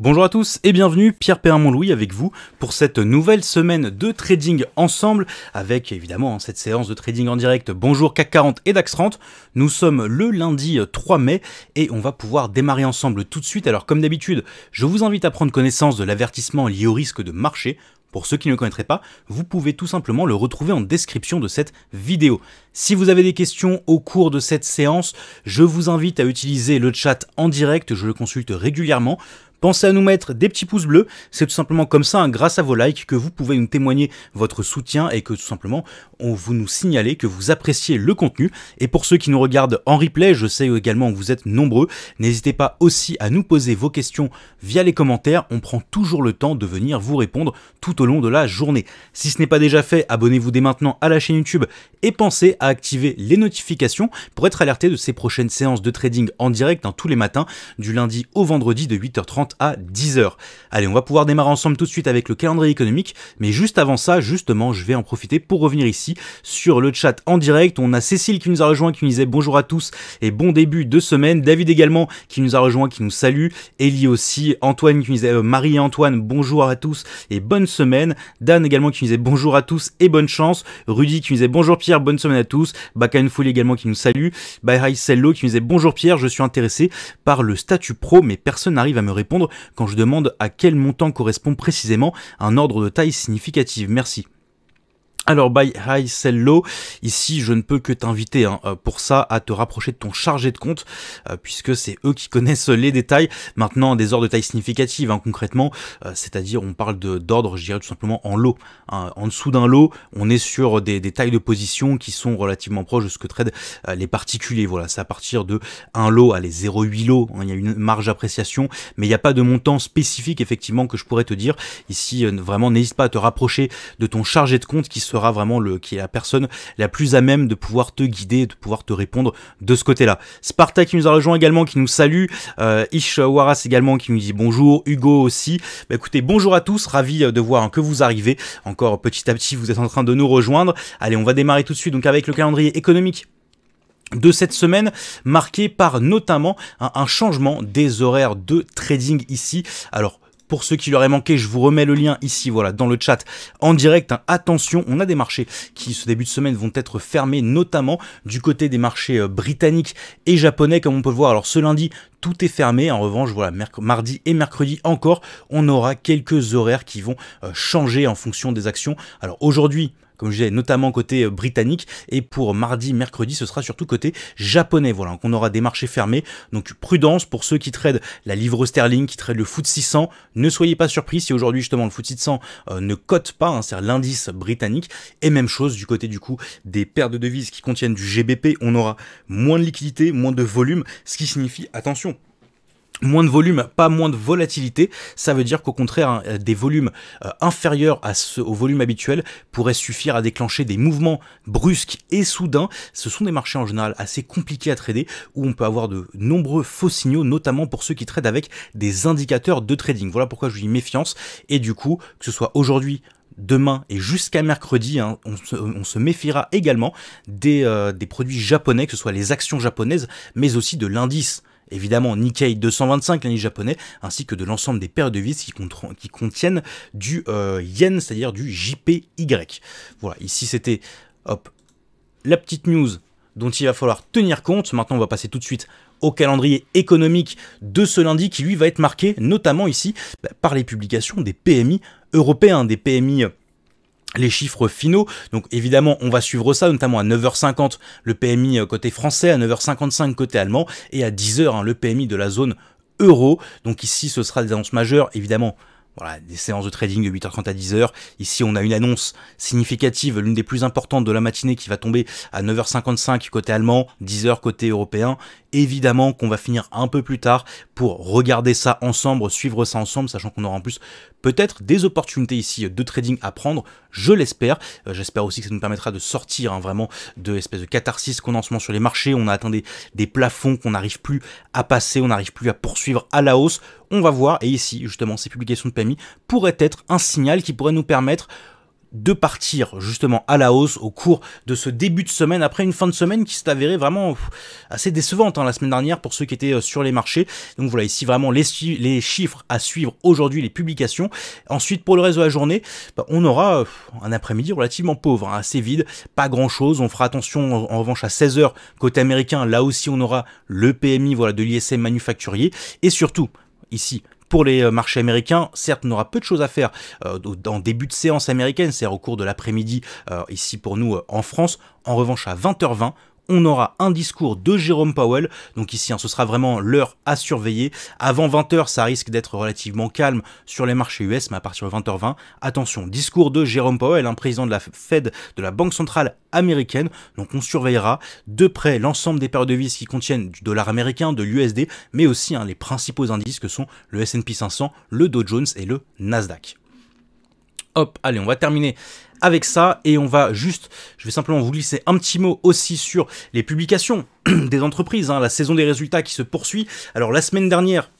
Bonjour à tous et bienvenue, Pierre Perrin-Montlouis avec vous pour cette nouvelle semaine de trading ensemble avec évidemment hein, cette séance de trading en direct Bonjour CAC 40 et DAX 30. Nous sommes le lundi 3 euh, mai et on va pouvoir démarrer ensemble tout de suite. Alors comme d'habitude, je vous invite à prendre connaissance de l'avertissement lié au risque de marché. Pour ceux qui ne le connaîtraient pas, vous pouvez tout simplement le retrouver en description de cette vidéo. Si vous avez des questions au cours de cette séance, je vous invite à utiliser le chat en direct, je le consulte régulièrement. Pensez à nous mettre des petits pouces bleus, c'est tout simplement comme ça, hein, grâce à vos likes, que vous pouvez nous témoigner votre soutien et que tout simplement vous nous signalez que vous appréciez le contenu. Et pour ceux qui nous regardent en replay, je sais également que vous êtes nombreux, n'hésitez pas aussi à nous poser vos questions via les commentaires, on prend toujours le temps de venir vous répondre tout au long de la journée. Si ce n'est pas déjà fait, abonnez-vous dès maintenant à la chaîne YouTube et pensez à activer les notifications pour être alerté de ces prochaines séances de trading en direct tous les matins, du lundi au vendredi de 8h30 à 10h. Allez, on va pouvoir démarrer ensemble tout de suite avec le calendrier économique, mais juste avant ça, justement, je vais en profiter pour revenir ici sur le chat en direct. On a Cécile qui nous a rejoint, qui nous disait bonjour à tous et bon début de semaine. David également qui nous a rejoint, qui nous salue. Ellie aussi, Antoine qui nous disait euh, Marie et Antoine, bonjour à tous et bonne semaine. Dan également qui nous disait bonjour à tous et bonne chance. Rudy qui nous disait bonjour Pierre, bonne semaine à tous. Bakanfouli également qui nous salue. Bye Sello qui nous disait bonjour Pierre, je suis intéressé par le statut pro mais personne n'arrive à me répondre quand je demande à quel montant correspond précisément un ordre de taille significative. Merci. Alors bye high, sell low, ici je ne peux que t'inviter hein, euh, pour ça à te rapprocher de ton chargé de compte euh, puisque c'est eux qui connaissent les détails. Maintenant des ordres de taille significative hein, concrètement, euh, c'est-à-dire on parle d'ordre je dirais tout simplement en lot. Hein. En dessous d'un lot on est sur des, des, tailles de position qui sont relativement proches de ce que trade les particuliers. Voilà c'est à partir de un lot, les 0,8 lots, il y a une marge d'appréciation mais il n'y a pas de montant spécifique effectivement que je pourrais te dire. Ici vraiment n'hésite pas à te rapprocher de ton chargé de compte qui soit vraiment le qui est la personne la plus à même de pouvoir te guider, de pouvoir te répondre de ce côté-là. Sparta qui nous a rejoint également, qui nous salue, euh, Ishwaras également qui nous dit bonjour, Hugo aussi. Bah, écoutez, bonjour à tous, ravi euh, de voir hein, que vous arrivez. Encore petit à petit, vous êtes en train de nous rejoindre. Allez, on va démarrer tout de suite donc avec le calendrier économique de cette semaine marqué par notamment un changement des horaires de trading ici. Alors pour ceux qui leur aient manqué, je vous remets le lien ici, voilà, dans le chat en direct. Hein. Attention, on a des marchés qui, ce début de semaine, vont être fermés, notamment du côté des marchés euh, britanniques et japonais, comme on peut le voir. Alors, ce lundi, tout est fermé. En revanche, voilà, mardi et mercredi encore, on aura quelques horaires qui vont euh, changer en fonction des actions. Alors, aujourd'hui, comme je disais, notamment côté euh, britannique. Et pour mardi, mercredi, ce sera surtout côté japonais. Voilà, qu'on aura des marchés fermés. Donc prudence pour ceux qui tradent la livre sterling, qui tradent le foot 600. Ne soyez pas surpris si aujourd'hui justement le foot 600 euh, ne cote pas, à hein, c'est l'indice britannique. Et même chose du côté du coup des paires de devises qui contiennent du GBP. On aura moins de liquidité, moins de volume, ce qui signifie attention moins de volume, pas moins de volatilité, ça veut dire qu'au contraire, hein, des volumes euh, inférieurs au volume habituel pourraient suffire à déclencher des mouvements brusques et soudains. Ce sont des marchés en général assez compliqués à trader, où on peut avoir de nombreux faux signaux, notamment pour ceux qui tradent avec des indicateurs de trading. Voilà pourquoi je dis méfiance, et du coup, que ce soit aujourd'hui, demain et jusqu'à mercredi, hein, on, se, méfiera également des, euh, des produits japonais, que ce soit les actions japonaises, mais aussi de l'indice évidemment Nikkei 225, l'année japonais, ainsi que de l'ensemble des paires de vis qui, contiennent du euh, yen, c'est-à-dire du JPY. Voilà, ici c'était hop, la petite news dont il va falloir tenir compte. Maintenant, on va passer tout de suite au calendrier économique de ce lundi qui lui va être marqué notamment ici bah, par les publications des PMI européens, des PMI euh, les chiffres finaux. Donc évidemment, on va suivre ça, notamment à 9h50 le PMI euh, côté français, à 9h55 côté allemand et à 10h hein, le PMI de la zone euro. Donc ici, ce sera des annonces majeures, évidemment. Voilà, des séances de trading de 8h30 à 10h. Ici, on a une annonce significative, l'une des plus importantes de la matinée qui va tomber à 9h55 côté allemand, 10h côté européen. Évidemment qu'on va finir un peu plus tard pour regarder ça ensemble, suivre ça ensemble, sachant qu'on aura en plus peut-être des opportunités ici de trading à prendre je l'espère. Euh, j'espère aussi que ça nous permettra de sortir hein, vraiment de espèces de catharsis qu'on a en ce moment sur les marchés. On a atteint des, plafonds qu'on n'arrive plus à passer, on n'arrive plus à poursuivre à la hausse. On va voir, et ici, justement, ces publications de PMI pourraient être un signal qui pourrait nous permettre de partir justement à la hausse au cours de ce début de semaine, après une fin de semaine qui s'est avérée vraiment assez décevante hein, la semaine dernière pour ceux qui étaient euh, sur les marchés. Donc voilà, ici vraiment les, chiffres à suivre aujourd'hui, les publications. Ensuite, pour le reste de la journée, bah, on aura un après-midi relativement pauvre, hein, assez vide, pas grand-chose. On fera attention en, revanche à 16h côté américain, là aussi on aura le PMI voilà, de l'ISM manufacturier. Et surtout, ici, pour les euh, marchés américains, certes, on aura peu de choses à faire euh, en début de séance américaine, cest au cours de l'après-midi euh, ici pour nous en France. En revanche, à 20h20, on aura un discours de Jérôme Powell. Donc ici, hein, ce sera vraiment l'heure à surveiller. Avant 20h, ça risque d'être relativement calme sur les marchés US, mais à partir de 20h20, attention, discours de Jérôme Powell, un hein, président de la Fed, de la Banque centrale américaine. Donc on surveillera de près l'ensemble des paires de devises qui contiennent du dollar américain, de l'USD, mais aussi hein, les principaux indices que sont le S&P 500, le Dow Jones et le Nasdaq. Hop, allez, on va terminer avec ça et on va juste, je vais simplement vous glisser un petit mot aussi sur les publications des entreprises, hein, la saison des résultats qui se poursuit. Alors la semaine dernière,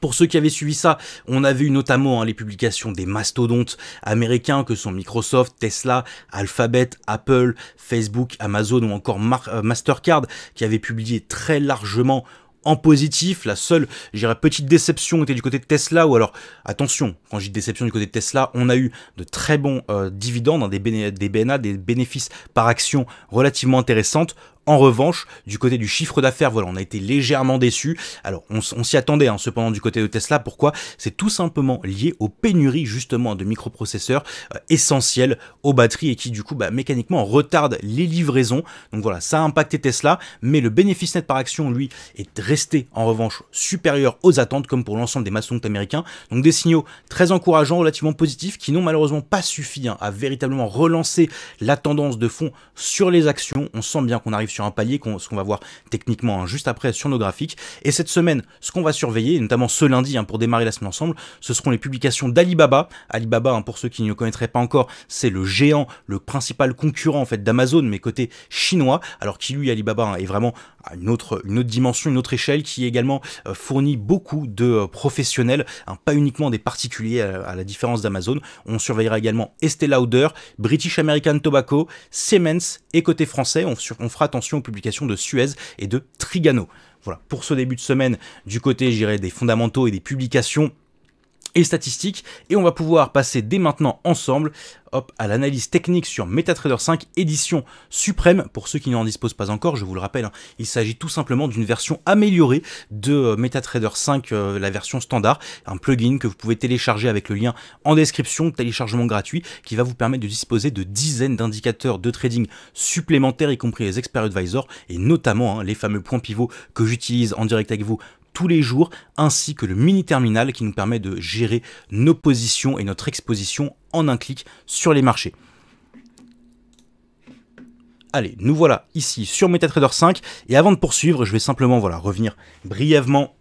pour ceux qui avaient suivi ça, on avait eu notamment hein, les publications des mastodontes américains que sont Microsoft, Tesla, Alphabet, Apple, Facebook, Amazon ou encore euh, Mastercard qui avaient publié très largement en positif. La seule, j'irais, petite déception était du côté de Tesla, ou alors, attention, quand je dis déception du côté de Tesla, on a eu de très bons euh, dividendes, dans hein, des, BNA, des bénéfices par action relativement intéressantes. En revanche, du côté du chiffre d'affaires, voilà, on a été légèrement déçu. Alors, on, s'y attendait, hein, cependant, du côté de Tesla. Pourquoi C'est tout simplement lié aux pénuries, justement, de microprocesseurs euh, essentiels aux batteries et qui, du coup, bah, mécaniquement retardent les livraisons. Donc voilà, ça a impacté Tesla, mais le bénéfice net par action, lui, est resté, en revanche, supérieur aux attentes, comme pour l'ensemble des maçons américains. Donc des signaux très encourageants, relativement positifs, qui n'ont malheureusement pas suffi hein, à véritablement relancer la tendance de fond sur les actions. On sent bien qu'on arrive sur un palier, qu'on, ce qu'on va voir techniquement hein, juste après sur nos graphiques. Et cette semaine, ce qu'on va surveiller, notamment ce lundi hein, pour démarrer la semaine ensemble, ce seront les publications d'Alibaba. Alibaba, hein, pour ceux qui ne le connaîtraient pas encore, c'est le géant, le principal concurrent en fait d'Amazon, mais côté chinois, alors qui lui, Alibaba, est vraiment une autre, une autre dimension, une autre échelle, qui également euh, fournit beaucoup de euh, professionnels, pas uniquement des particuliers euh, à, la différence d'Amazon. On surveillera également Estée Lauder, British American Tobacco, Siemens et côté français, on, on fera attention aux publications de Suez et de Trigano. Voilà, pour ce début de semaine, du côté, j'irai des fondamentaux et des publications et statistiques, et on va pouvoir passer dès maintenant ensemble hop, à l'analyse technique sur MetaTrader 5 édition suprême. Pour ceux qui n'en disposent pas encore, je vous le rappelle, hein, il s'agit tout simplement d'une version améliorée de euh, MetaTrader 5, euh, la version standard, un plugin que vous pouvez télécharger avec le lien en description, téléchargement gratuit, qui va vous permettre de disposer de dizaines d'indicateurs de trading supplémentaires, y compris les Expert advisors, et notamment hein, les fameux points pivots que j'utilise en direct avec vous tous les jours, ainsi que le mini terminal qui nous permet de gérer nos positions et notre exposition en un clic sur les marchés. Allez, nous voilà ici sur MetaTrader 5 et avant de poursuivre, je vais simplement voilà, revenir brièvement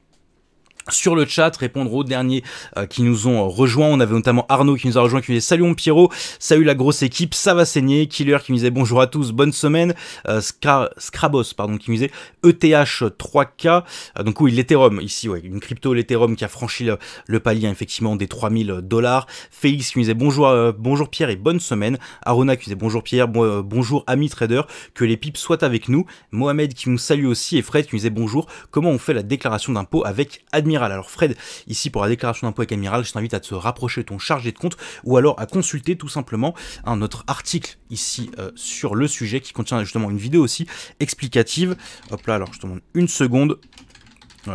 sur le chat, répondre aux derniers euh, qui nous ont euh, rejoints. On avait notamment Arnaud qui nous a rejoint, qui nous disait Salut mon Pierrot, salut la grosse équipe, ça va saigner. Killer qui nous disait Bonjour à tous, bonne semaine. Euh, Scrabos, pardon, qui nous disait ETH3K. donc oui, l'Ethereum, ici, ouais, une crypto, l'Ethereum qui a franchi le, palier, effectivement, des 3000 dollars. Félix qui nous disait Bonjour, bonjour Pierre et bonne semaine. Arona qui nous disait Bonjour Pierre, bonjour ami trader, que les pips soient avec nous. Mohamed qui nous salue aussi et Fred qui nous disait Bonjour, comment on fait la déclaration d'impôt avec admin alors Fred, ici pour la déclaration d'impôt avec Amiral, je t'invite à te rapprocher de ton chargé de compte ou alors à consulter tout simplement un autre article ici euh, sur le sujet qui contient justement une vidéo aussi explicative. Hop là, alors je te demande une seconde.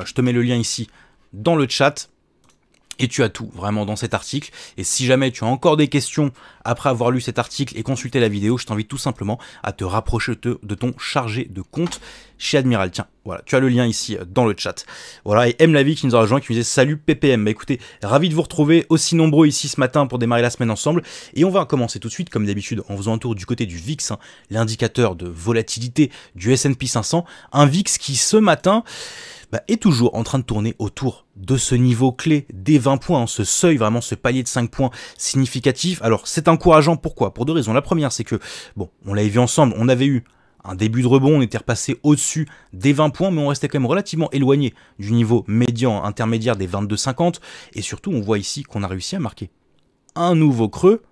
je te mets le lien ici dans le chat. Et tu as tout vraiment dans cet article. Et si jamais tu as encore des questions après avoir lu cet article et consulté la vidéo, je t'invite tout simplement à te rapprocher de ton chargé de compte chez Admiral. Tiens, voilà, tu as le lien ici euh, dans le chat. Voilà, et M Vie qui nous a rejoint, qui nous disait salut PPM. Bah écoutez, ravi de vous retrouver aussi nombreux ici ce matin pour démarrer la semaine ensemble. Et on va commencer tout de suite, comme d'habitude, en faisant un tour du côté du VIX, hein, l'indicateur de volatilité du S&P 500. Un VIX qui ce matin... Bah, est toujours en train de tourner autour de ce niveau clé des 20 points, ce seuil, vraiment ce palier de 5 points significatif. Alors c'est encourageant, pourquoi Pour deux raisons. La première, c'est que, bon, on l'avait vu ensemble, on avait eu un début de rebond, on était repassé au-dessus des 20 points, mais on restait quand même relativement éloigné du niveau médian intermédiaire des 22-50. Et surtout, on voit ici qu'on a réussi à marquer un nouveau creux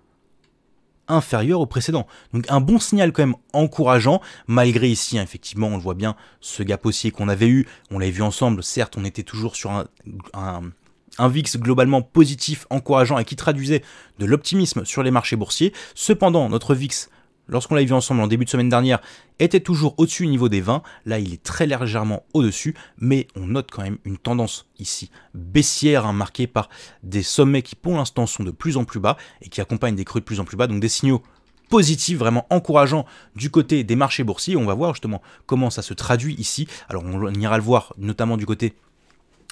inférieur au précédent. Donc un bon signal quand même encourageant, malgré ici, hein, effectivement, on le voit bien, ce gap haussier qu'on avait eu, on l'avait vu ensemble, certes, on était toujours sur un VIX globalement positif, encourageant et qui traduisait de l'optimisme sur les marchés boursiers. Cependant, notre VIX lorsqu'on l'a vu ensemble en début de semaine dernière, était toujours au-dessus du niveau des 20. Là, il est très légèrement au-dessus, mais on note quand même une tendance ici baissière, hein, marquée par des sommets qui pour l'instant sont de plus en plus bas et qui accompagnent des creux de plus en plus bas, donc des signaux positifs, vraiment encourageants du côté des marchés boursiers. On va voir justement comment ça se traduit ici. Alors on ira le voir notamment du côté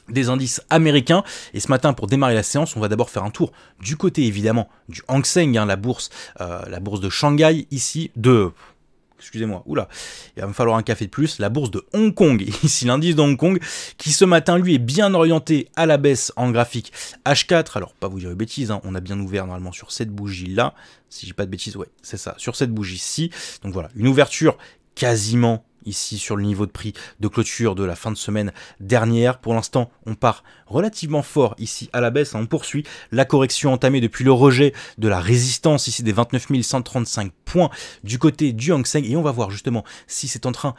des indices américains. Et ce matin, pour démarrer la séance, on va d'abord faire un tour du côté évidemment du Hang Seng, hein, la bourse, euh, la bourse de Shanghai ici de excusez-moi, oula, il va me falloir un café de plus, la bourse de Hong Kong, ici l'indice de Hong Kong, qui ce matin lui est bien orienté à la baisse en graphique H4, alors pas vous dire de bêtises, hein, on a bien ouvert normalement sur cette bougie là, si j'ai pas de bêtises, ouais, c'est ça, sur cette bougie-ci, donc voilà, une ouverture quasiment ici sur le niveau de prix de clôture de la fin de semaine dernière. Pour l'instant, on part relativement fort ici à la baisse. Hein. On poursuit la correction entamée depuis le rejet de la résistance ici des 29 135 points du côté du Hang Seng. Et on va voir justement si c'est en train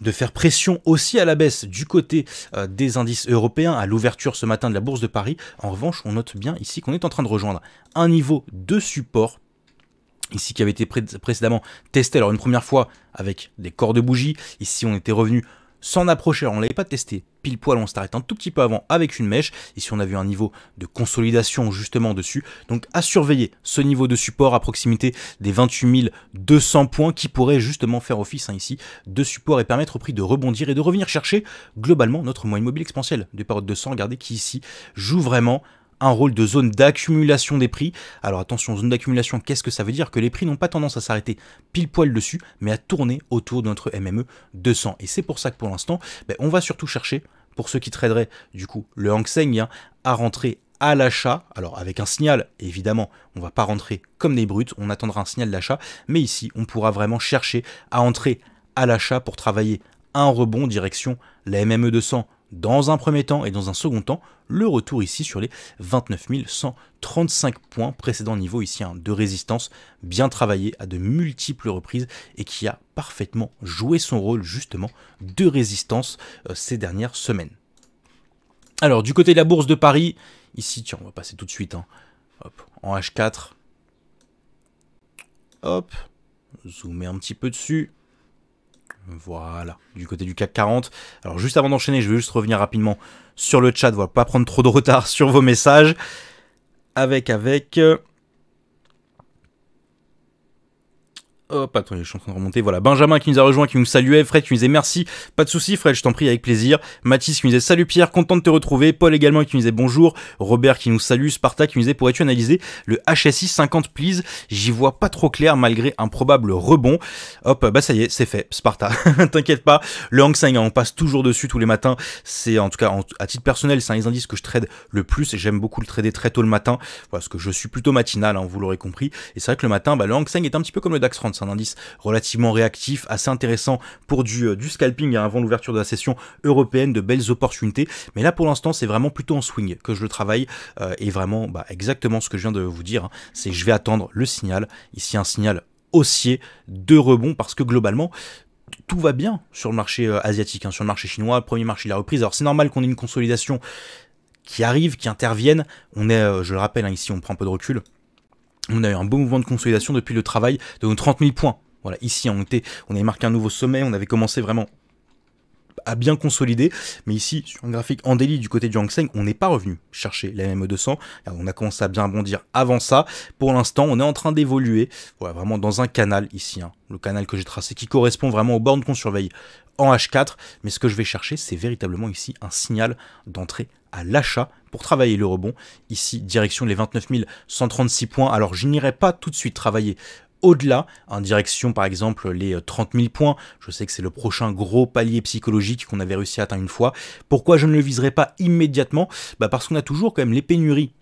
de faire pression aussi à la baisse du côté euh, des indices européens à l'ouverture ce matin de la Bourse de Paris. En revanche, on note bien ici qu'on est en train de rejoindre un niveau de support ici qui avait été précédemment testé alors une première fois avec des corps de bougie, ici on était revenu s'en approcher, on ne l'avait pas testé pile poil, on s'arrête un tout petit peu avant avec une mèche, ici on a vu un niveau de consolidation justement dessus, donc à surveiller ce niveau de support à proximité des 28 200 points qui pourrait justement faire office hein, ici de support et permettre au prix de rebondir et de revenir chercher globalement notre moyenne mobile exponentielle de parode de 100, regardez qui ici joue vraiment un rôle de zone d'accumulation des prix. Alors attention, zone d'accumulation, qu'est-ce que ça veut dire Que les prix n'ont pas tendance à s'arrêter pile poil dessus, mais à tourner autour de notre MME 200. Et c'est pour ça que pour l'instant, ben, on va surtout chercher, pour ceux qui traderaient du coup le Hang Seng, hein, à rentrer à l'achat, alors avec un signal, évidemment, on va pas rentrer comme des brutes, on attendra un signal d'achat, mais ici, on pourra vraiment chercher à entrer à l'achat pour travailler un rebond direction la MME 200 dans un premier temps et dans un second temps, le retour ici sur les 29 135 points, précédent niveau ici hein, de résistance, bien travaillé à de multiples reprises et qui a parfaitement joué son rôle justement de résistance euh, ces dernières semaines. Alors du côté de la bourse de Paris, ici tiens on va passer tout de suite hein. en H4, hop, zoomer un petit peu dessus, voilà, du côté du CAC 40. Alors juste avant d'enchaîner, je vais juste revenir rapidement sur le chat, voilà, pas prendre trop de retard sur vos messages. Avec, avec... Euh, Hop, attends, je suis en train de remonter. Voilà, Benjamin qui nous a rejoint, qui nous saluait, Fred qui nous disait merci, pas de soucis Fred, je t'en prie, avec plaisir. Mathis qui nous disait salut Pierre, content de te retrouver. Paul également qui nous disait bonjour. Robert qui nous salue, Sparta qui nous disait pourrais-tu analyser le HSI 50 please J'y vois pas trop clair malgré un probable rebond. Hop, bah ça y est, c'est fait, Sparta. T'inquiète pas, le Hang Seng, hein, on passe toujours dessus tous les matins. C'est en tout cas, à titre personnel, c'est un des indices que je trade le plus et j'aime beaucoup le trader très tôt le matin. parce que je suis plutôt matinal, hein, vous l'aurez compris. Et c'est vrai que le matin, bah, le Hang Seng est un petit peu comme le DAX c'est un indice relativement réactif, assez intéressant pour du, euh, du scalping hein, avant l'ouverture de la session européenne, de belles opportunités. Mais là pour l'instant c'est vraiment plutôt en swing que je le travaille euh, et vraiment bah, exactement ce que je viens de vous dire, hein, c'est que je vais attendre le signal, ici un signal haussier de rebond parce que globalement tout va bien sur le marché euh, asiatique, hein, sur le marché chinois, premier marché de la reprise. Alors c'est normal qu'on ait une consolidation qui arrive, qui intervienne. On est, je le rappelle, ici on prend un peu de recul on a eu un beau mouvement de consolidation depuis le travail de nos 30 000 points. Voilà, ici, on était, on avait marqué un nouveau sommet, on avait commencé vraiment à bien consolider. Mais ici, sur un graphique en délit du côté du Hang Seng, on n'est pas revenu chercher la m 200 e On a commencé à bien bondir avant ça. Pour l'instant, on est en train d'évoluer. Voilà, vraiment dans un canal ici. Hein. le canal que j'ai tracé qui correspond vraiment aux bornes qu'on surveille en H4. Mais ce que je vais chercher, c'est véritablement ici un signal d'entrée à l'achat pour travailler le rebond. Ici, direction les 29 136 points. Alors, je n'irai pas tout de suite travailler au-delà, en direction par exemple les 30 euh, 000 points. Je sais que c'est le prochain gros palier psychologique qu'on avait réussi à atteindre une fois. Pourquoi je ne le viserai pas immédiatement bah, Parce qu'on a toujours quand même les pénuries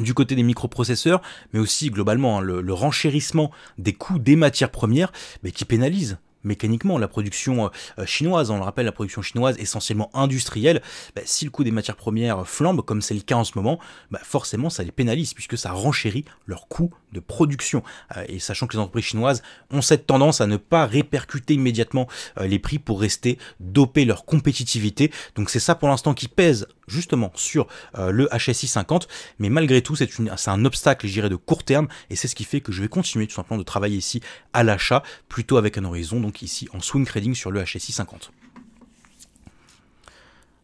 du côté des microprocesseurs, mais aussi globalement hein, le, renchérissement des coûts des matières premières, mais qui pénalise mécaniquement la production euh, euh, chinoise. On le rappelle, la production chinoise essentiellement industrielle. Bah, si le coût des matières premières flambe, comme c'est le cas en ce moment, bah, forcément ça les pénalise puisque ça renchérit leur coût de production. Euh, et sachant que les entreprises chinoises ont cette tendance à ne pas répercuter immédiatement les prix pour rester doper leur compétitivité. Donc c'est ça pour l'instant qui pèse justement sur euh, le HSI 50, mais malgré tout, c'est un obstacle, je de court terme, et c'est ce qui fait que je vais continuer tout simplement de travailler ici à l'achat, plutôt avec un horizon, donc ici en swing trading sur le HSI 50.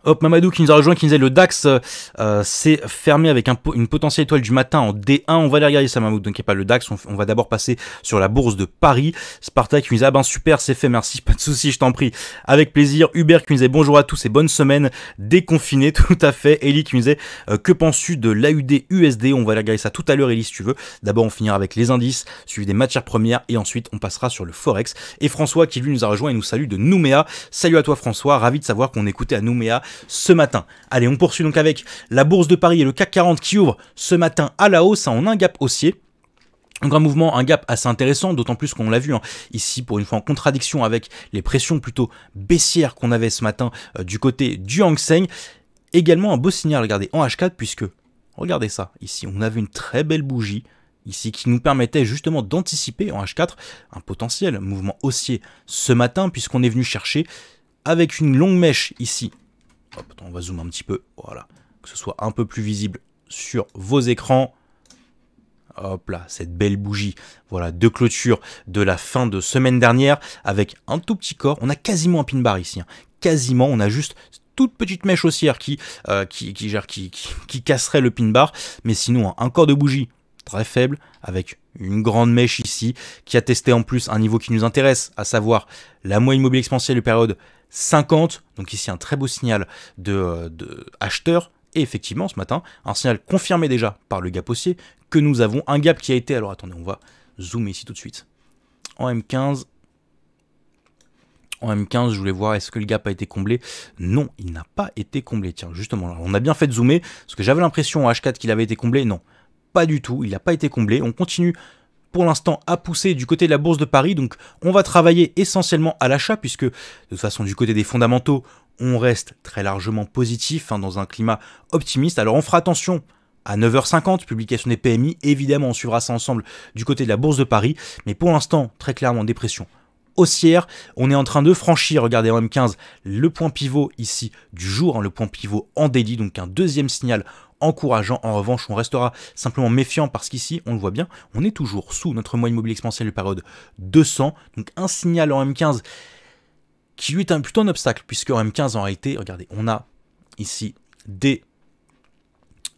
Hop, Mamadou qui nous a rejoint, qui nous disait le DAX euh, c'est euh, fermé avec une potentielle étoile du matin en D1. On va aller regarder ça, Mamadou, donc il a pas le DAX. On, va d'abord passer sur la bourse de Paris. Sparta qui nous disait ah ben super, c'est fait, merci, pas de souci, je t'en prie. Avec plaisir. Hubert qui nous disait bonjour à tous et bonne semaine. Déconfiné, tout à fait. Ellie qui nous disait euh, que penses-tu de l'AUD USD On va aller regarder ça tout à l'heure, Ellie, si tu veux. D'abord, on finira avec les indices, suivi des matières premières et ensuite on passera sur le Forex. Et François qui lui nous a rejoint et nous salue de Nouméa. Salut à toi, François. Ravi de savoir qu'on écoutait à Nouméa ce matin. Allez, on poursuit donc avec la Bourse de Paris et le CAC 40 qui ouvre ce matin à la hausse hein, en un gap haussier. Donc un mouvement, un gap assez intéressant, d'autant plus qu'on l'a vu hein, ici pour une fois en contradiction avec les pressions plutôt baissières qu'on avait ce matin euh, du côté du Hang Seng. Également un beau signal, regardez, en H4 puisque, regardez ça, ici on avait une très belle bougie ici qui nous permettait justement d'anticiper en H4 un potentiel mouvement haussier ce matin puisqu'on est venu chercher avec une longue mèche ici on va zoomer un petit peu. Voilà. Que ce soit un peu plus visible sur vos écrans. Hop là, cette belle bougie. Voilà, de clôture de la fin de semaine dernière avec un tout petit corps. On a quasiment un pin bar ici. Hein. Quasiment, on a juste toute petite mèche haussière qui, euh, qui, gère, qui, qui, casserait le pin bar. Mais sinon, hein, un corps de bougie très faible avec une grande mèche ici qui a testé en plus un niveau qui nous intéresse, à savoir la moyenne mobile exponentielle de période 50. Donc ici un très beau signal de, euh, acheteurs Et effectivement, ce matin, un signal confirmé déjà par le gap haussier que nous avons un gap qui a été. Alors attendez, on va zoomer ici tout de suite. En M15, en M15, je voulais voir est-ce que le gap a été comblé. Non, il n'a pas été comblé. Tiens, justement, on a bien fait de zoomer, parce que j'avais l'impression en H4 qu'il avait été comblé. Non, pas du tout, il n'a pas été comblé. On continue pour l'instant à pousser du côté de la bourse de Paris. Donc on va travailler essentiellement à l'achat puisque de toute façon du côté des fondamentaux, on reste très largement positif hein, dans un climat optimiste. Alors on fera attention à 9h50, publication des PMI. Évidemment, on suivra ça ensemble du côté de la bourse de Paris. Mais pour l'instant, très clairement, dépression haussière. On est en train de franchir, regardez en M15, le point pivot ici du jour, hein, le point pivot en délit, donc un deuxième signal encourageant. En revanche, on restera simplement méfiant parce qu'ici, on le voit bien, on est toujours sous notre moyenne mobile exponentielle de période 200. Donc un signal en M15 qui lui est un, plutôt un obstacle, puisque en M15, en réalité, regardez, on a ici des,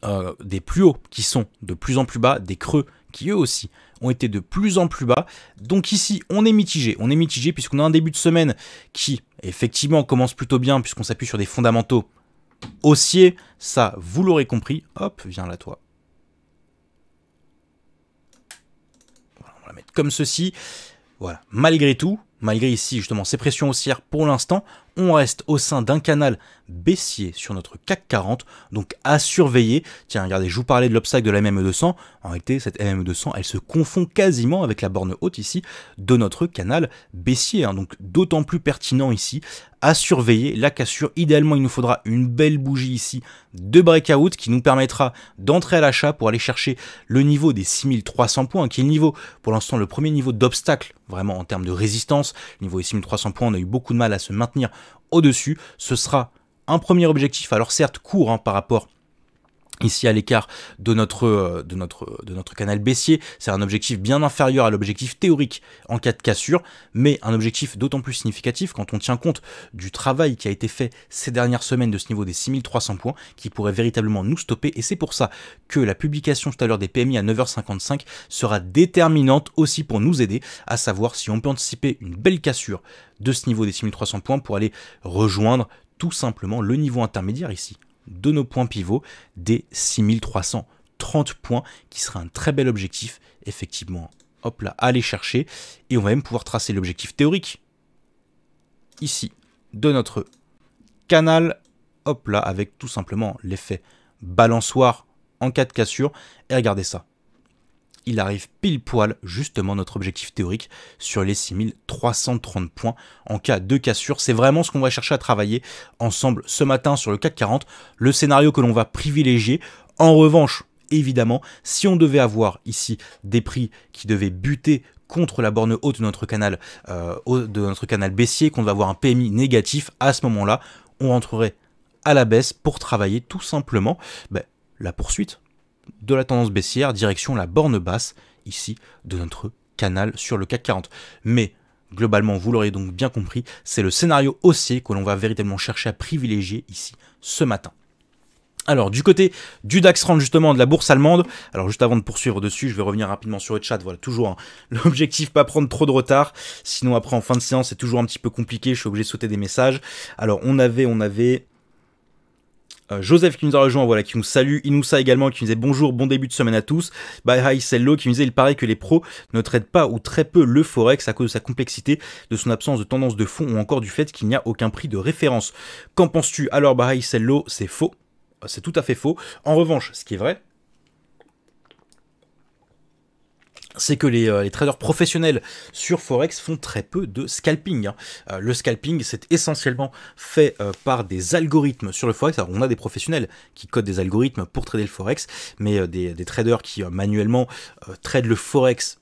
euh, des plus hauts qui sont de plus en plus bas, des creux qui eux aussi ont été de plus en plus bas. Donc ici, on est mitigé. On est mitigé puisqu'on a un début de semaine qui, effectivement, commence plutôt bien puisqu'on s'appuie sur des fondamentaux haussier, ça, vous l'aurez compris. Hop, viens là, toi. on va la mettre comme ceci. Voilà, malgré tout, malgré ici justement ces pressions haussières pour l'instant, on reste au sein d'un canal baissier sur notre CAC 40, donc à surveiller. Tiens, regardez, je vous parlais de l'obstacle de la MME200. En réalité, cette MME200, elle se confond quasiment avec la borne haute ici de notre canal baissier, hein, donc d'autant plus pertinent ici à surveiller la cassure. Idéalement, il nous faudra une belle bougie ici de breakout qui nous permettra d'entrer à l'achat pour aller chercher le niveau des 6300 points, qui est le niveau, pour l'instant, le premier niveau d'obstacle, vraiment en termes de résistance. niveau des 6300 points, on a eu beaucoup de mal à se maintenir au-dessus. Ce sera un premier objectif, alors certes court hein, par rapport ici à l'écart de notre, euh, de, notre, de notre canal baissier. C'est un objectif bien inférieur à l'objectif théorique en cas de cassure, mais un objectif d'autant plus significatif quand on tient compte du travail qui a été fait ces dernières semaines de ce niveau des 6300 points qui pourrait véritablement nous stopper. Et c'est pour ça que la publication tout à l'heure des PMI à 9h55 sera déterminante aussi pour nous aider à savoir si on peut anticiper une belle cassure de ce niveau des 6300 points pour aller rejoindre tout simplement le niveau intermédiaire ici de nos points pivots des 6330 points, qui sera un très bel objectif, effectivement. Hop là, allez aller chercher. Et on va même pouvoir tracer l'objectif théorique ici de notre canal. Hop là, avec tout simplement l'effet balançoire en cas de cassure. Et regardez ça il arrive pile poil justement notre objectif théorique sur les 6330 points en cas de cassure. C'est vraiment ce qu'on va chercher à travailler ensemble ce matin sur le CAC 40, le scénario que l'on va privilégier. En revanche, évidemment, si on devait avoir ici des prix qui devaient buter contre la borne haute de notre canal, euh, de notre canal baissier, qu'on va avoir un PMI négatif, à ce moment-là, on rentrerait à la baisse pour travailler tout simplement ben, la poursuite de la tendance baissière, direction la borne basse, ici, de notre canal sur le CAC 40. Mais globalement, vous l'aurez donc bien compris, c'est le scénario haussier que l'on va véritablement chercher à privilégier ici ce matin. Alors du côté du DAX 30 justement de la bourse allemande, alors juste avant de poursuivre dessus, je vais revenir rapidement sur le chat, voilà toujours hein, l'objectif pas prendre trop de retard, sinon après en fin de séance c'est toujours un petit peu compliqué, je suis obligé de sauter des messages. Alors on avait, on avait, euh, Joseph qui nous a rejoint, voilà, qui nous salue, Inoussa également qui nous disait bonjour, bon début de semaine à tous, Bahai qui nous dit, il paraît que les pros ne traitent pas ou très peu le forex à cause de sa complexité, de son absence de tendance de fond ou encore du fait qu'il n'y a aucun prix de référence. Qu'en penses-tu Alors Bahai c'est faux, euh, c'est tout à fait faux. En revanche, ce qui est vrai, c'est que euh, les, traders professionnels sur Forex font très peu de scalping. Hein. Euh, le scalping, c'est essentiellement fait euh, par des algorithmes sur le Forex. Alors, on a des professionnels qui codent des algorithmes pour trader le Forex, mais des, des traders qui manuellement tradent le Forex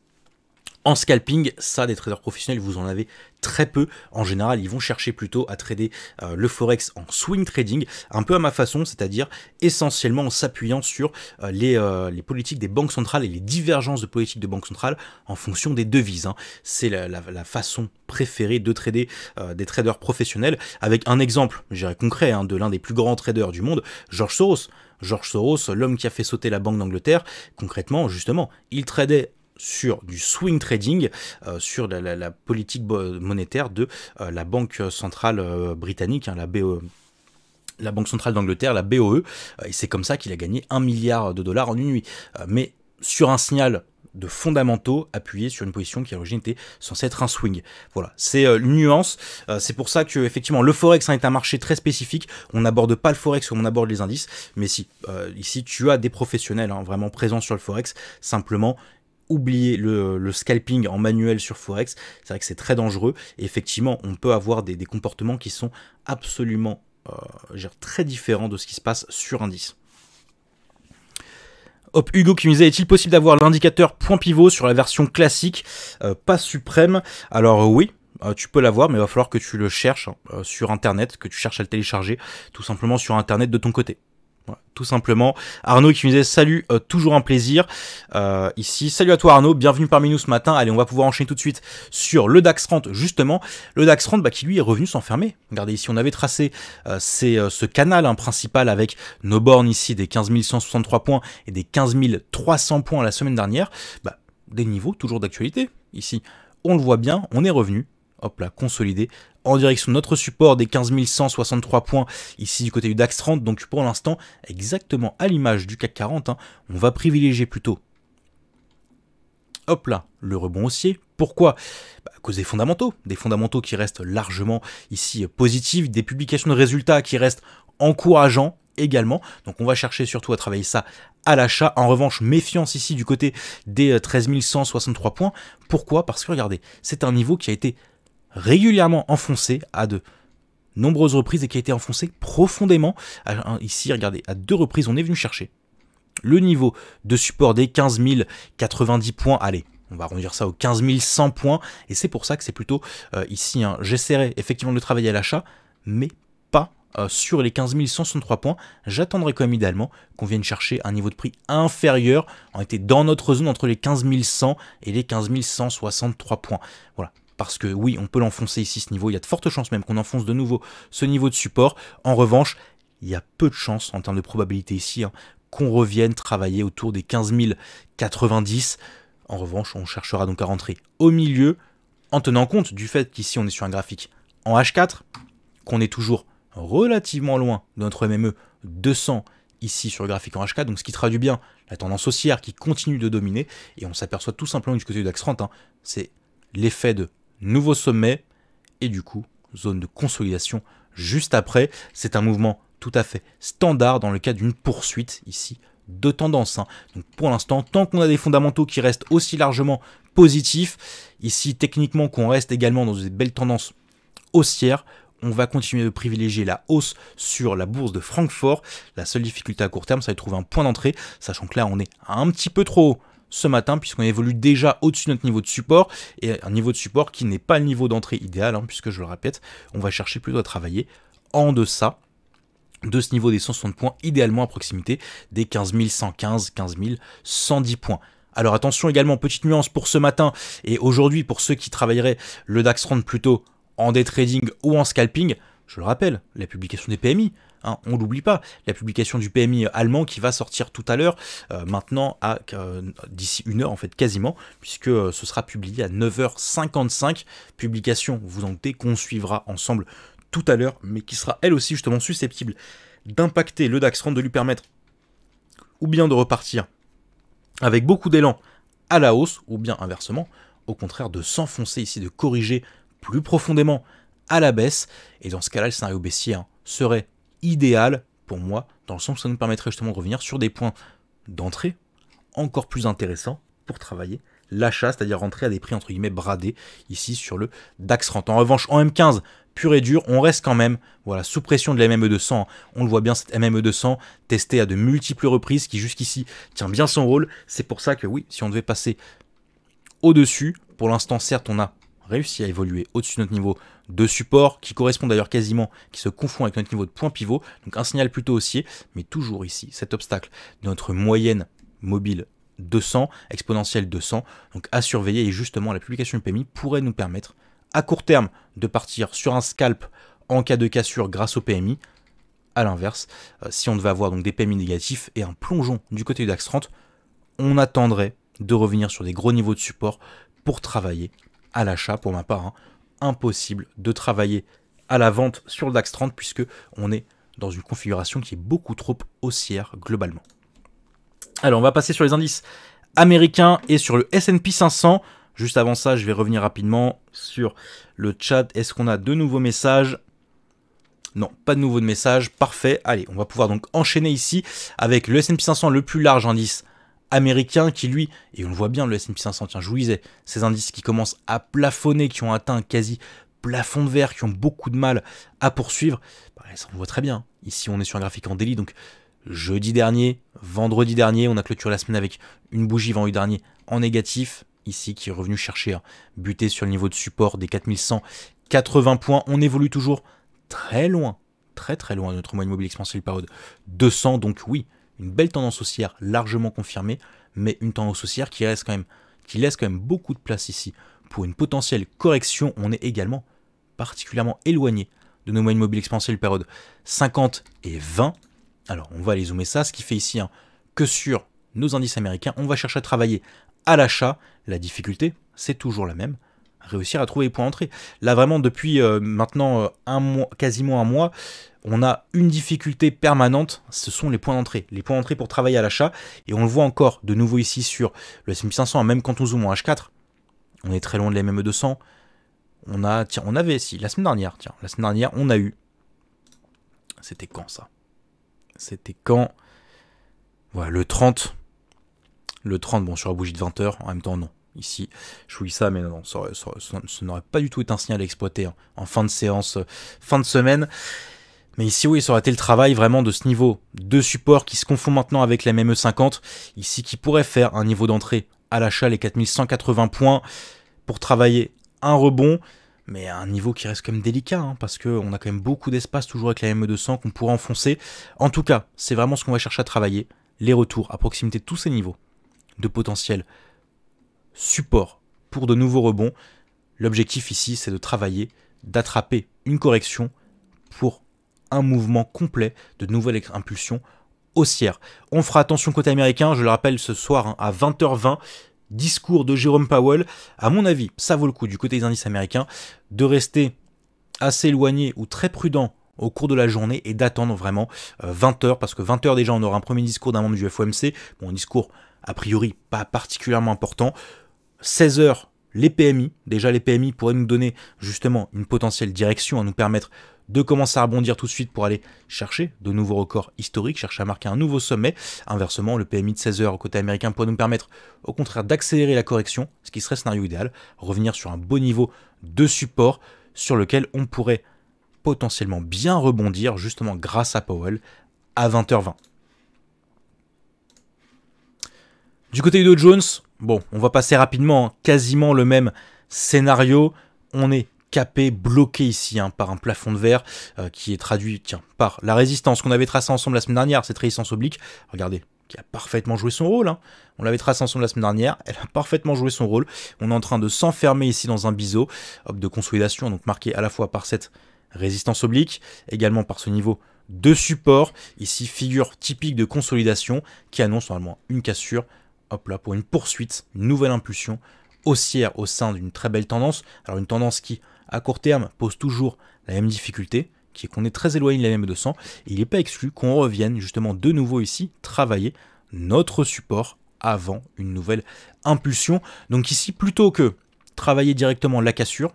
en scalping, ça, des traders professionnels, vous en avez très peu. En général, ils vont chercher plutôt à trader euh, le forex en swing trading, un peu à ma façon, c'est-à-dire essentiellement en s'appuyant sur euh, euh, les, politiques des banques centrales et les divergences de politiques de banques centrales en fonction des devises. Hein. C'est la, façon préférée de trader des traders professionnels, avec un exemple, dirais, concret, hein, de l'un des plus grands traders du monde, George Soros. George Soros, l'homme qui a fait sauter la Banque d'Angleterre, concrètement, justement, il tradait sur du swing trading, euh, sur la, politique monétaire de euh, la Banque centrale euh, britannique, hein, la BOE la Banque centrale d'Angleterre, la BOE, et c'est comme ça qu'il a gagné un milliard de dollars en une nuit. Mais sur un signal de fondamentaux appuyé sur une position qui à l'origine était censée être un swing. Voilà, c'est une nuance. c'est pour ça que effectivement le forex hein, est un marché très spécifique. On n'aborde pas le forex comme on aborde les indices, mais si ici tu as des professionnels hein, vraiment présents sur le forex. Simplement, oublier le, scalping en manuel sur Forex. C'est vrai que c'est très dangereux. effectivement, on peut avoir des, comportements qui sont absolument euh, très différents de ce qui se passe sur indice. Hop Hugo qui me disait est-il possible d'avoir l'indicateur point pivot sur la version classique, euh, pas suprême Alors euh, oui, tu peux l'avoir, mais il va falloir que tu le cherches hein, sur Internet, que tu cherches à le télécharger tout simplement sur Internet de ton côté tout simplement. Arnaud qui me disait salut, euh, toujours un plaisir euh, ici. Salut à toi Arnaud, bienvenue parmi nous ce matin. Allez, on va pouvoir enchaîner tout de suite sur le DAX 30 justement. Le DAX 30 bah, qui lui est revenu s'enfermer. Regardez ici, on avait tracé euh, c'est, ce canal hein, principal avec nos bornes ici des 15 163 points et des 15 300 points la semaine dernière. Bah, des niveaux toujours d'actualité ici. On le voit bien, on est revenu hop là, consolidé en direction de notre support des 15 163 points ici du côté du DAX 30. Donc pour l'instant, exactement à l'image du CAC 40, hein, on va privilégier plutôt hop là, le rebond haussier. Pourquoi bah, cause des fondamentaux, des fondamentaux qui restent largement ici euh, positifs, des publications de résultats qui restent encourageants également. Donc on va chercher surtout à travailler ça à l'achat. En revanche, méfiance ici du côté des 13 euh, 163 points. Pourquoi Parce que regardez, c'est un niveau qui a été régulièrement enfoncé à de nombreuses reprises et qui a été enfoncé profondément. Ici, regardez, à deux reprises, on est venu chercher le niveau de support des 15 090 points. Allez, on va arrondir ça aux 15 100 points. Et c'est pour ça que c'est plutôt euh, ici, hein, j'essaierai effectivement de travailler à l'achat, mais pas euh, sur les 15 163 points. J'attendrai quand même idéalement qu'on vienne chercher un niveau de prix inférieur. On était dans notre zone entre les 15 100 et les 15 163 points. Voilà, parce que oui, on peut l'enfoncer ici ce niveau, il y a de fortes chances même qu'on enfonce de nouveau ce niveau de support. En revanche, il y a peu de chances en termes de probabilité ici hein, qu'on revienne travailler autour des 15 090. En revanche, on cherchera donc à rentrer au milieu en tenant compte du fait qu'ici on est sur un graphique en H4, qu'on est toujours relativement loin de notre MME 200 ici sur le graphique en H4, donc ce qui traduit bien la tendance haussière qui continue de dominer, et on s'aperçoit tout simplement du côté de dax 30, hein, c'est l'effet de nouveau sommet et du coup zone de consolidation juste après. C'est un mouvement tout à fait standard dans le cas d'une poursuite ici de tendance. Hein. Donc pour l'instant, tant qu'on a des fondamentaux qui restent aussi largement positifs, ici techniquement qu'on reste également dans des belles tendances haussières, on va continuer de privilégier la hausse sur la bourse de Francfort. La seule difficulté à court terme, ça va être de trouver un point d'entrée, sachant que là on est un petit peu trop haut ce matin, puisqu'on évolue déjà au-dessus de notre niveau de support, et un niveau de support qui n'est pas le niveau d'entrée idéal, hein, puisque je le répète, on va chercher plutôt à travailler en deçà de ce niveau des 160 points, idéalement à proximité des 15 115, 15 110 points. Alors attention également, petite nuance pour ce matin et aujourd'hui pour ceux qui travailleraient le DAX 30 plutôt en day trading ou en scalping, je le rappelle, la publication des PMI, Hein, on l'oublie pas. La publication du PMI euh, allemand qui va sortir tout à l'heure, euh, maintenant à euh, d'ici une heure en fait quasiment, puisque ce sera publié à 9h55. Publication, vous en doutez, qu'on suivra ensemble tout à l'heure, mais qui sera elle aussi justement susceptible d'impacter le DAX 30, de lui permettre ou bien de repartir avec beaucoup d'élan à la hausse, ou bien inversement, au contraire de s'enfoncer ici, de corriger plus profondément à la baisse. Et dans ce cas-là, le scénario baissier hein, serait idéal pour moi, dans le sens où ça nous permettrait justement de revenir sur des points d'entrée encore plus intéressants pour travailler l'achat, c'est-à-dire rentrer à des prix entre guillemets bradés ici sur le DAX 30. En revanche, en M15, pur et dur, on reste quand même voilà, sous pression de la MME 200. On le voit bien, cette MME 200 testée à de multiples reprises qui jusqu'ici tient bien son rôle. C'est pour ça que oui, si on devait passer au-dessus, pour l'instant certes on a réussi à évoluer au-dessus de notre niveau de support, qui correspond d'ailleurs quasiment, qui se confond avec notre niveau de point pivot, donc un signal plutôt haussier, mais toujours ici, cet obstacle de notre moyenne mobile 200, exponentielle 200, donc à surveiller, et justement la publication du PMI pourrait nous permettre, à court terme, de partir sur un scalp en cas de cassure grâce au PMI, à l'inverse, euh, si on devait avoir donc des PMI négatifs et un plongeon du côté du DAX 30, on attendrait de revenir sur des gros niveaux de support pour travailler à l'achat pour ma part. Hein. Impossible de travailler à la vente sur le DAX 30 puisque on est dans une configuration qui est beaucoup trop haussière globalement. Alors on va passer sur les indices américains et sur le S&P 500. Juste avant ça, je vais revenir rapidement sur le chat. Est-ce qu'on a de nouveaux messages non, pas de nouveau de Parfait. Allez, on va pouvoir donc enchaîner ici avec le S&P 500, le plus large indice américain qui lui, et on le voit bien, le S&P 500 tiens, jouissait, ces indices qui commencent à plafonner, qui ont atteint quasi plafond de verre, qui ont beaucoup de mal à poursuivre, bah, ça on voit très bien. Ici on est sur un graphique en délit, donc jeudi dernier, vendredi dernier, on a clôturé la semaine avec une bougie vendredi dernier en négatif, ici qui est revenu chercher, à buté sur le niveau de support des 4180 points, on évolue toujours très loin, très très loin de notre moyenne mobile exponentielle période 200, donc oui, une belle tendance haussière largement confirmée, mais une tendance haussière qui, reste quand même, qui laisse quand même beaucoup de place ici. Pour une potentielle correction, on est également particulièrement éloigné de nos moyennes mobiles le période 50 et 20. Alors on va aller zoomer ça, ce qui fait ici hein, que sur nos indices américains, on va chercher à travailler à l'achat. La difficulté, c'est toujours la même, réussir à trouver les points d'entrée. Là vraiment depuis euh, maintenant euh, un mois, quasiment un mois, on a une difficulté permanente, ce sont les points d'entrée. Les points d'entrée pour travailler à l'achat, et on le voit encore de nouveau ici sur le sm 500 même quand on zoome en H4, on est très loin de l'MME 200 On a, tiens, on avait, si, la semaine dernière, tiens, la semaine dernière, on a eu. C'était quand ça C'était quand Voilà, le 30. Le 30, bon, sur la bougie de 20h, en même temps, non. Ici, je vous dis ça, mais non, ça, ça, n'aurait pas du tout été un signal à exploiter hein. en fin de séance, euh, fin de semaine. Mais ici, oui, ça aurait été le travail vraiment de ce niveau. de support qui se confond maintenant avec la mme 50 ici qui pourrait faire un niveau d'entrée à l'achat, les 4180 points, pour travailler un rebond, mais un niveau qui reste quand même délicat, hein, parce qu'on a quand même beaucoup d'espace toujours avec la mme 200 qu'on pourrait enfoncer. En tout cas, c'est vraiment ce qu'on va chercher à travailler, les retours à proximité de tous ces niveaux de potentiel support pour de nouveaux rebonds. L'objectif ici, c'est de travailler, d'attraper une correction pour un mouvement complet de nouvelles impulsion haussière. On fera attention côté américain, je le rappelle ce soir hein, à 20h20, discours de Jérôme Powell. À mon avis, ça vaut le coup du côté des indices américains de rester assez éloigné ou très prudent au cours de la journée et d'attendre vraiment 20h, euh, parce que 20h déjà on aura un premier discours d'un membre du FOMC, bon discours a priori pas particulièrement important, 16h les PMI, déjà les PMI pourraient nous donner justement une potentielle direction à nous permettre de commencer à rebondir tout de suite pour aller chercher de nouveaux records historiques, chercher à marquer un nouveau sommet. Inversement, le PMI de 16 au côté américain pourrait nous permettre au contraire d'accélérer la correction, ce qui serait le scénario idéal, revenir sur un beau niveau de support sur lequel on pourrait potentiellement bien rebondir justement grâce à Powell à 20h20. Du côté de Jones, bon, on va passer rapidement, hein. quasiment le même scénario. On est capé, bloqué ici hein, par un plafond de verre euh, qui est traduit tiens, par la résistance qu'on avait tracée ensemble la semaine dernière, cette résistance oblique. Regardez, qui a parfaitement joué son rôle. Hein. On l'avait tracée ensemble la semaine dernière, elle a parfaitement joué son rôle. On est en train de s'enfermer ici dans un biseau hop, de consolidation, donc marqué à la fois par cette résistance oblique, également par ce niveau de support. Ici, figure typique de consolidation qui annonce normalement une cassure. Hop là, pour une poursuite, une nouvelle impulsion haussière au sein d'une très belle tendance. Alors une tendance qui, à court terme pose toujours la même difficulté, qui est qu'on est très éloigné de la m 200 Il n'est pas exclu qu'on revienne justement de nouveau ici travailler notre support avant une nouvelle impulsion. Donc ici, plutôt que travailler directement la cassure,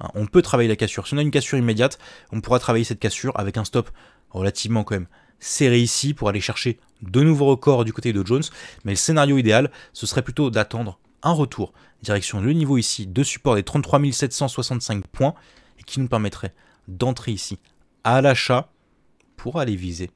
hein, on peut travailler la cassure. Si on a une cassure immédiate, on pourra travailler cette cassure avec un stop relativement quand même serré ici pour aller chercher de nouveaux records du côté de Jones. Mais le scénario idéal, ce serait plutôt d'attendre un retour, direction le niveau ici de support des 33 765 points, et qui nous permettrait d'entrer ici à l'achat pour aller viser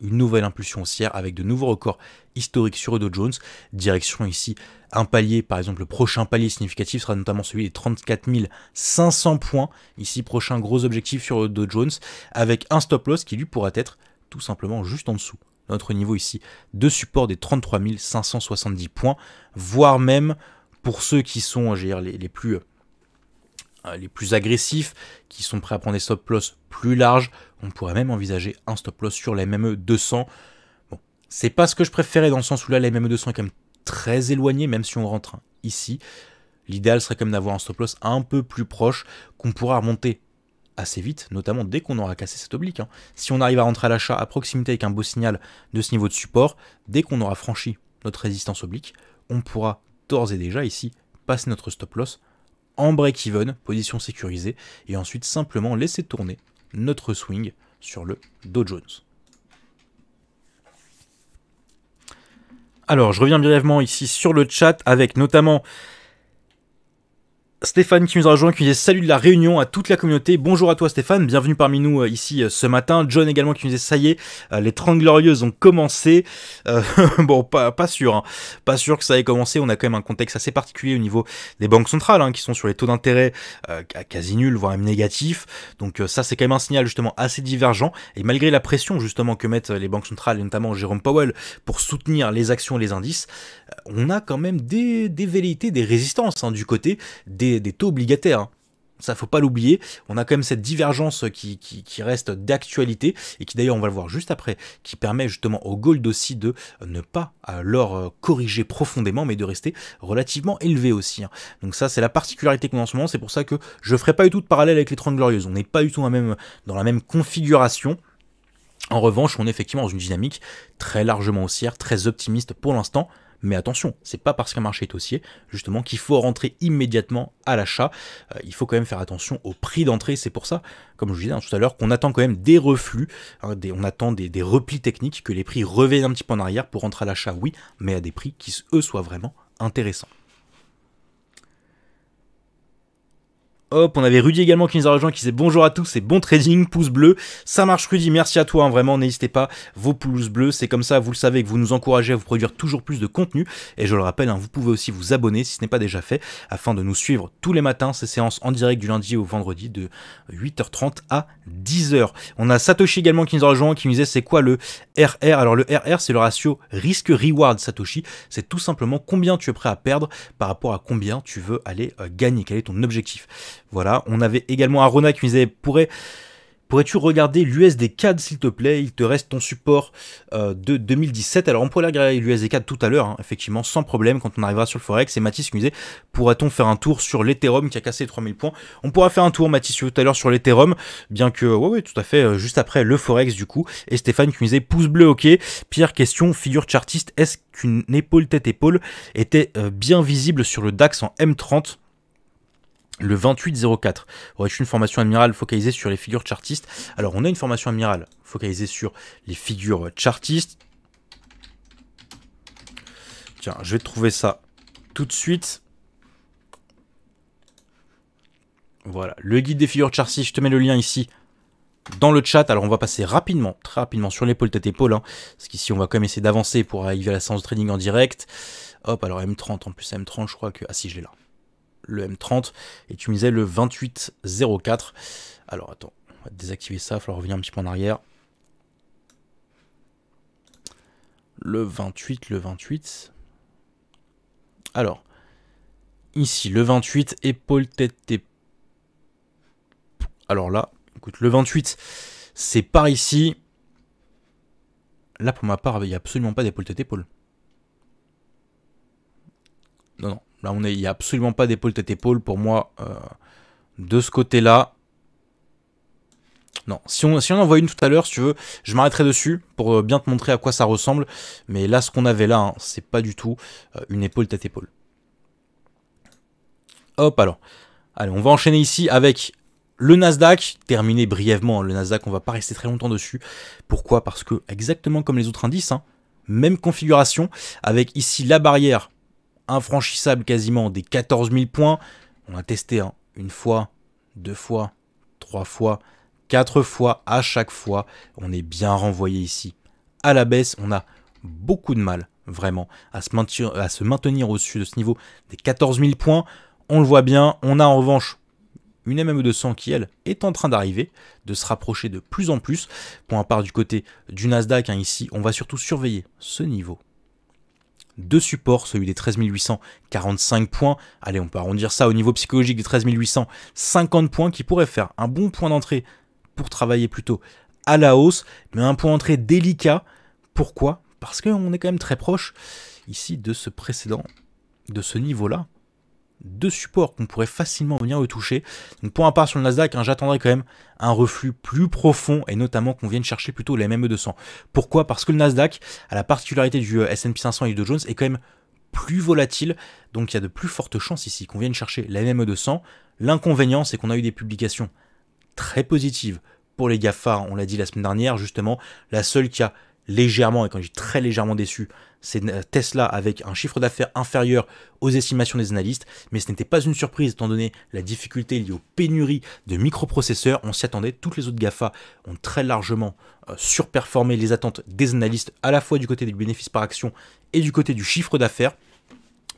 une nouvelle impulsion haussière avec de nouveaux records historiques sur Dow Jones. Direction ici un palier, par exemple le prochain palier significatif sera notamment celui des 34 500 points. Ici prochain gros objectif sur Dow Jones avec un stop loss qui lui pourra être tout simplement juste en dessous notre niveau ici, de support des 33 570 points, voire même pour ceux qui sont les, plus, euh, euh, les plus agressifs, qui sont prêts à prendre des stop loss plus larges, on pourrait même envisager un stop loss sur la MME 200. Bon, c'est pas ce que je préférais dans le sens où là la MME 200 est quand même très éloignée, même si on rentre ici. L'idéal serait quand même d'avoir un stop loss un peu plus proche, qu'on pourra remonter assez vite, notamment dès qu'on aura cassé cet oblique. Hein. Si on arrive à rentrer à l'achat à proximité avec un beau signal de ce niveau de support, dès qu'on aura franchi notre résistance oblique, on pourra d'ores et déjà ici passer notre stop loss en break-even, position sécurisée, et ensuite simplement laisser tourner notre swing sur le Dow Jones. Alors, je reviens brièvement ici sur le chat avec notamment Stéphane qui nous a rejoint, qui nous dit salut de la Réunion à toute la communauté. Bonjour à toi Stéphane, bienvenue parmi nous euh, ici euh, ce matin. John également qui nous dit ça y est, euh, les 30 glorieuses ont commencé. bon, pas, pas sûr, hein. pas sûr que ça ait commencé. On a quand même un contexte assez particulier au niveau des banques centrales hein, qui sont sur les taux d'intérêt quasi nul, voire même négatif. Donc ça c'est quand même un signal justement assez divergent. Et malgré la pression justement que mettent les banques centrales, et notamment Jérôme Powell, pour soutenir les actions et les indices, on a quand même des, des des résistances hein, du côté des des, taux obligataires. Hein. Ça, faut pas l'oublier. On a quand même cette divergence qui, reste d'actualité et qui d'ailleurs, on va le voir juste après, qui permet justement au gold aussi de ne pas euh, leur euh, corriger profondément, mais de rester relativement élevé aussi. Hein. Donc ça, c'est la particularité qu'on a en ce moment. C'est pour ça que je ferai pas du tout de parallèle avec les 30 glorieuses. On n'est pas du tout même, dans la même configuration. En revanche, on est effectivement dans une dynamique très largement haussière, très optimiste pour l'instant. Mais attention, c'est pas parce qu'un marché est haussier justement qu'il faut rentrer immédiatement à l'achat. Euh, il faut quand même faire attention au prix d'entrée. C'est pour ça, comme je disais hein, tout à l'heure, qu'on attend quand même des reflux, hein, on attend des replis techniques, que les prix reviennent un petit peu en arrière pour rentrer à l'achat, oui, mais à des prix qui eux soient vraiment intéressants. Hop, on avait Rudy également qui nous a rejoint, qui disait bonjour à tous c'est bon trading, pouce bleu. Ça marche Rudy, merci à toi, hein, vraiment, n'hésitez pas, vos pouces bleus, c'est comme ça, vous le savez, que vous nous encouragez à vous produire toujours plus de contenu. Et je le rappelle, hein, vous pouvez aussi vous abonner si ce n'est pas déjà fait, afin de nous suivre tous les matins, ces séances en direct du lundi au vendredi de 8h30 à 10h. On a Satoshi également qui nous a rejoint, qui nous disait c'est quoi le RR Alors le RR, c'est le ratio risque-reward, Satoshi, c'est tout simplement combien tu es prêt à perdre par rapport à combien tu veux aller euh, gagner, quel est ton objectif. Voilà, on avait également Arona qui nous disait pourrais, Pourrais-tu regarder l'USD 4 s'il te plaît Il te reste ton support euh, de 2017. Alors on pourrait regarder l'USD 4 tout à l'heure, hein, effectivement, sans problème quand on arrivera sur le Forex. Et Mathis qui nous disait « on faire un tour sur l'Ethereum qui a cassé les 3000 points On pourra faire un tour, Mathis, tout à l'heure sur l'Ethereum, bien que, ouais, ouais, tout à fait, euh, juste après le Forex du coup. Et Stéphane qui nous disait pouce bleu, ok. Pierre, question, figure chartiste, est-ce qu'une épaule tête-épaule était euh, bien visible sur le DAX en M30 le 2804 aurait une formation amirale focalisée sur les figures chartistes. Alors on a une formation amirale focalisée sur les figures chartistes. Tiens, je vais trouver ça tout de suite. Voilà, le guide des figures chartistes, je te mets le lien ici dans le chat. Alors on va passer rapidement, très rapidement sur l'épaule tête épaule, hein, parce qu'ici on va quand même essayer d'avancer pour arriver à la séance de trading en direct. Hop, alors M30, en plus M30 je crois que... Ah si, je l'ai là le M30 et tu misais le 2804. Alors attends, on va désactiver ça, il revenir un petit peu en arrière. Le 28, le 28. Alors, ici, le 28, épaule, tête, Alors là, écoute, le 28, c'est par ici. Là, pour ma part, il n'y a absolument pas d'épaule, tête, épaule. Non, non, Là, on il n'y a absolument pas d'épaule tête épaule. Pour moi, euh, de ce côté-là, non, si on, si on en voit une tout à l'heure, si tu veux, je m'arrêterai dessus pour euh, bien te montrer à quoi ça ressemble. Mais là, ce qu'on avait là, hein, c'est pas du tout euh, une épaule tête épaule. Hop, alors. Allez, on va enchaîner ici avec le Nasdaq, terminé brièvement. Hein, le Nasdaq, on va pas rester très longtemps dessus. Pourquoi Parce que, exactement comme les autres indices, hein, même configuration, avec ici la barrière infranchissable quasiment des 14 000 points. On a testé hein, une fois, deux fois, trois fois, quatre fois, à chaque fois, on est bien renvoyé ici. À la baisse, on a beaucoup de mal, vraiment, à se maintenir, à se maintenir au-dessus de ce niveau des 14 000 points. On le voit bien, on a en revanche une MME200 qui, elle, est en train d'arriver, de se rapprocher de plus en plus. Pour un part du côté du Nasdaq, hein, ici, on va surtout surveiller ce niveau de support celui des 13 845 points, allez on peut arrondir ça au niveau psychologique des 13 850 points qui pourrait faire un bon point d'entrée pour travailler plutôt à la hausse, mais un point d'entrée délicat. Pourquoi Parce qu'on est quand même très proche ici de ce précédent, de ce niveau-là, de supports qu'on pourrait facilement venir le toucher. Donc pour un part sur le Nasdaq, j'attendrais hein, j'attendrai quand même un reflux plus profond et notamment qu'on vienne chercher plutôt les MME 200. Pourquoi Parce que le Nasdaq, à la particularité du euh, S&P 500 et du Jones, est quand même plus volatile, donc il y a de plus fortes chances ici qu'on vienne chercher la MME 200. L'inconvénient, c'est qu'on a eu des publications très positives pour les GAFA, on l'a dit la semaine dernière, justement, la seule qui a légèrement, et quand je dis très légèrement déçu, c'est euh, Tesla avec un chiffre d'affaires inférieur aux estimations des analystes, mais ce n'était pas une surprise étant donné la difficulté liée aux pénuries de microprocesseurs, on s'y attendait, toutes les autres GAFA ont très largement euh, surperformé les attentes des analystes, à la fois du côté des bénéfices par action et du côté du chiffre d'affaires.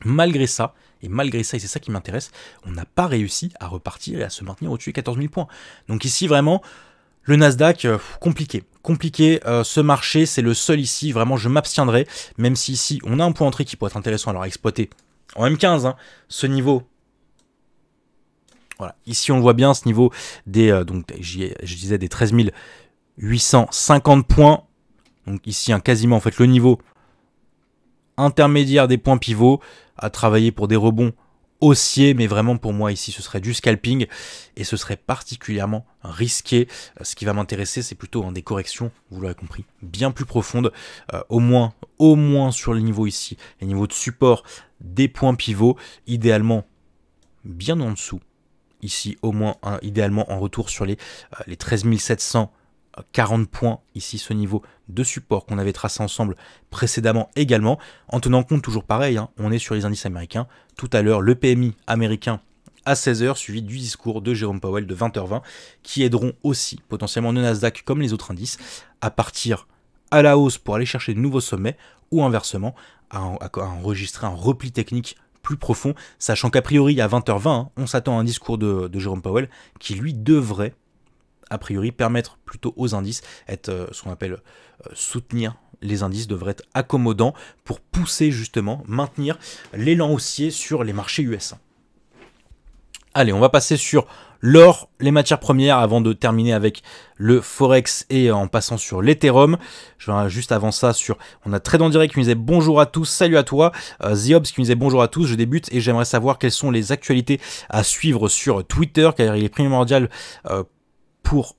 Malgré ça, et malgré ça, et c'est ça qui m'intéresse, on n'a pas réussi à repartir et à se maintenir au-dessus de 14 000 points. Donc ici, vraiment, le Nasdaq, euh, compliqué compliqué euh, ce marché, c'est le seul ici, vraiment je m'abstiendrai, même si ici on a un point d'entrée qui pourrait être intéressant alors à exploiter en M15, hein, ce niveau. Voilà, ici on voit bien, ce niveau des, euh, donc je disais des 13 850 points, donc ici un hein, quasiment en fait le niveau intermédiaire des points pivots, à travailler pour des rebonds haussier, mais vraiment pour moi ici ce serait du scalping et ce serait particulièrement risqué. Euh, ce qui va m'intéresser, c'est plutôt en des corrections, vous l'aurez compris, bien plus profondes, euh, au moins, au moins sur le niveau ici, les niveaux de support des points pivots, idéalement bien en dessous. Ici, au moins, hein, idéalement en retour sur les, euh, les 13 700 40 points ici, ce niveau de support qu'on avait tracé ensemble précédemment également, en tenant compte toujours pareil, hein, on est sur les indices américains. Tout à l'heure, le PMI américain à 16h, suivi du discours de Jérôme Powell de 20h20, qui aideront aussi potentiellement le Nasdaq comme les autres indices à partir à la hausse pour aller chercher de nouveaux sommets ou inversement à, enregistrer un repli technique plus profond, sachant qu'a priori à 20h20, hein, on s'attend à un discours de, de Jérôme Powell qui lui devrait a priori permettre plutôt aux indices, être euh, ce qu'on appelle euh, soutenir les indices devraient être accommodant pour pousser justement, maintenir l'élan haussier sur les marchés US. Allez, on va passer sur l'or, les matières premières, avant de terminer avec le Forex et en passant sur l'Ethereum. Je vais juste avant ça sur... On a très en direct qui nous disait bonjour à tous, salut à toi. Euh, Ziobs qui nous disait bonjour à tous, je débute et j'aimerais savoir quelles sont les actualités à suivre sur Twitter, car il est primordial pour pour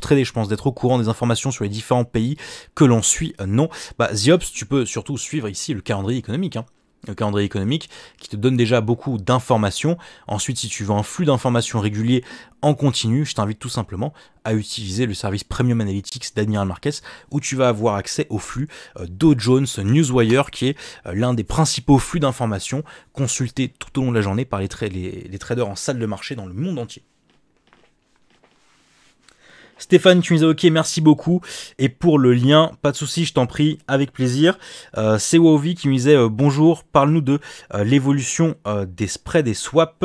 trader, je pense, d'être au courant des informations sur les différents pays que l'on suit. Non, bah, Ziops, tu peux surtout suivre ici le calendrier économique. Hein. Le calendrier économique qui te donne déjà beaucoup d'informations. Ensuite, si tu veux un flux d'informations régulier en continu, je t'invite tout simplement à utiliser le service Premium Analytics d'Admiral Marquez où tu vas avoir accès au flux euh, Dow Jones Newswire qui est euh, l'un des principaux flux d'informations consultés tout au long de la journée par les traders en salle de marché dans le monde entier. Stéphane, tu me disais, ok, merci beaucoup. Et pour le lien, pas de souci, je t'en prie, avec plaisir. Euh, c'est qui me disait euh, bonjour, parle-nous de euh, l'évolution des spreads et swaps.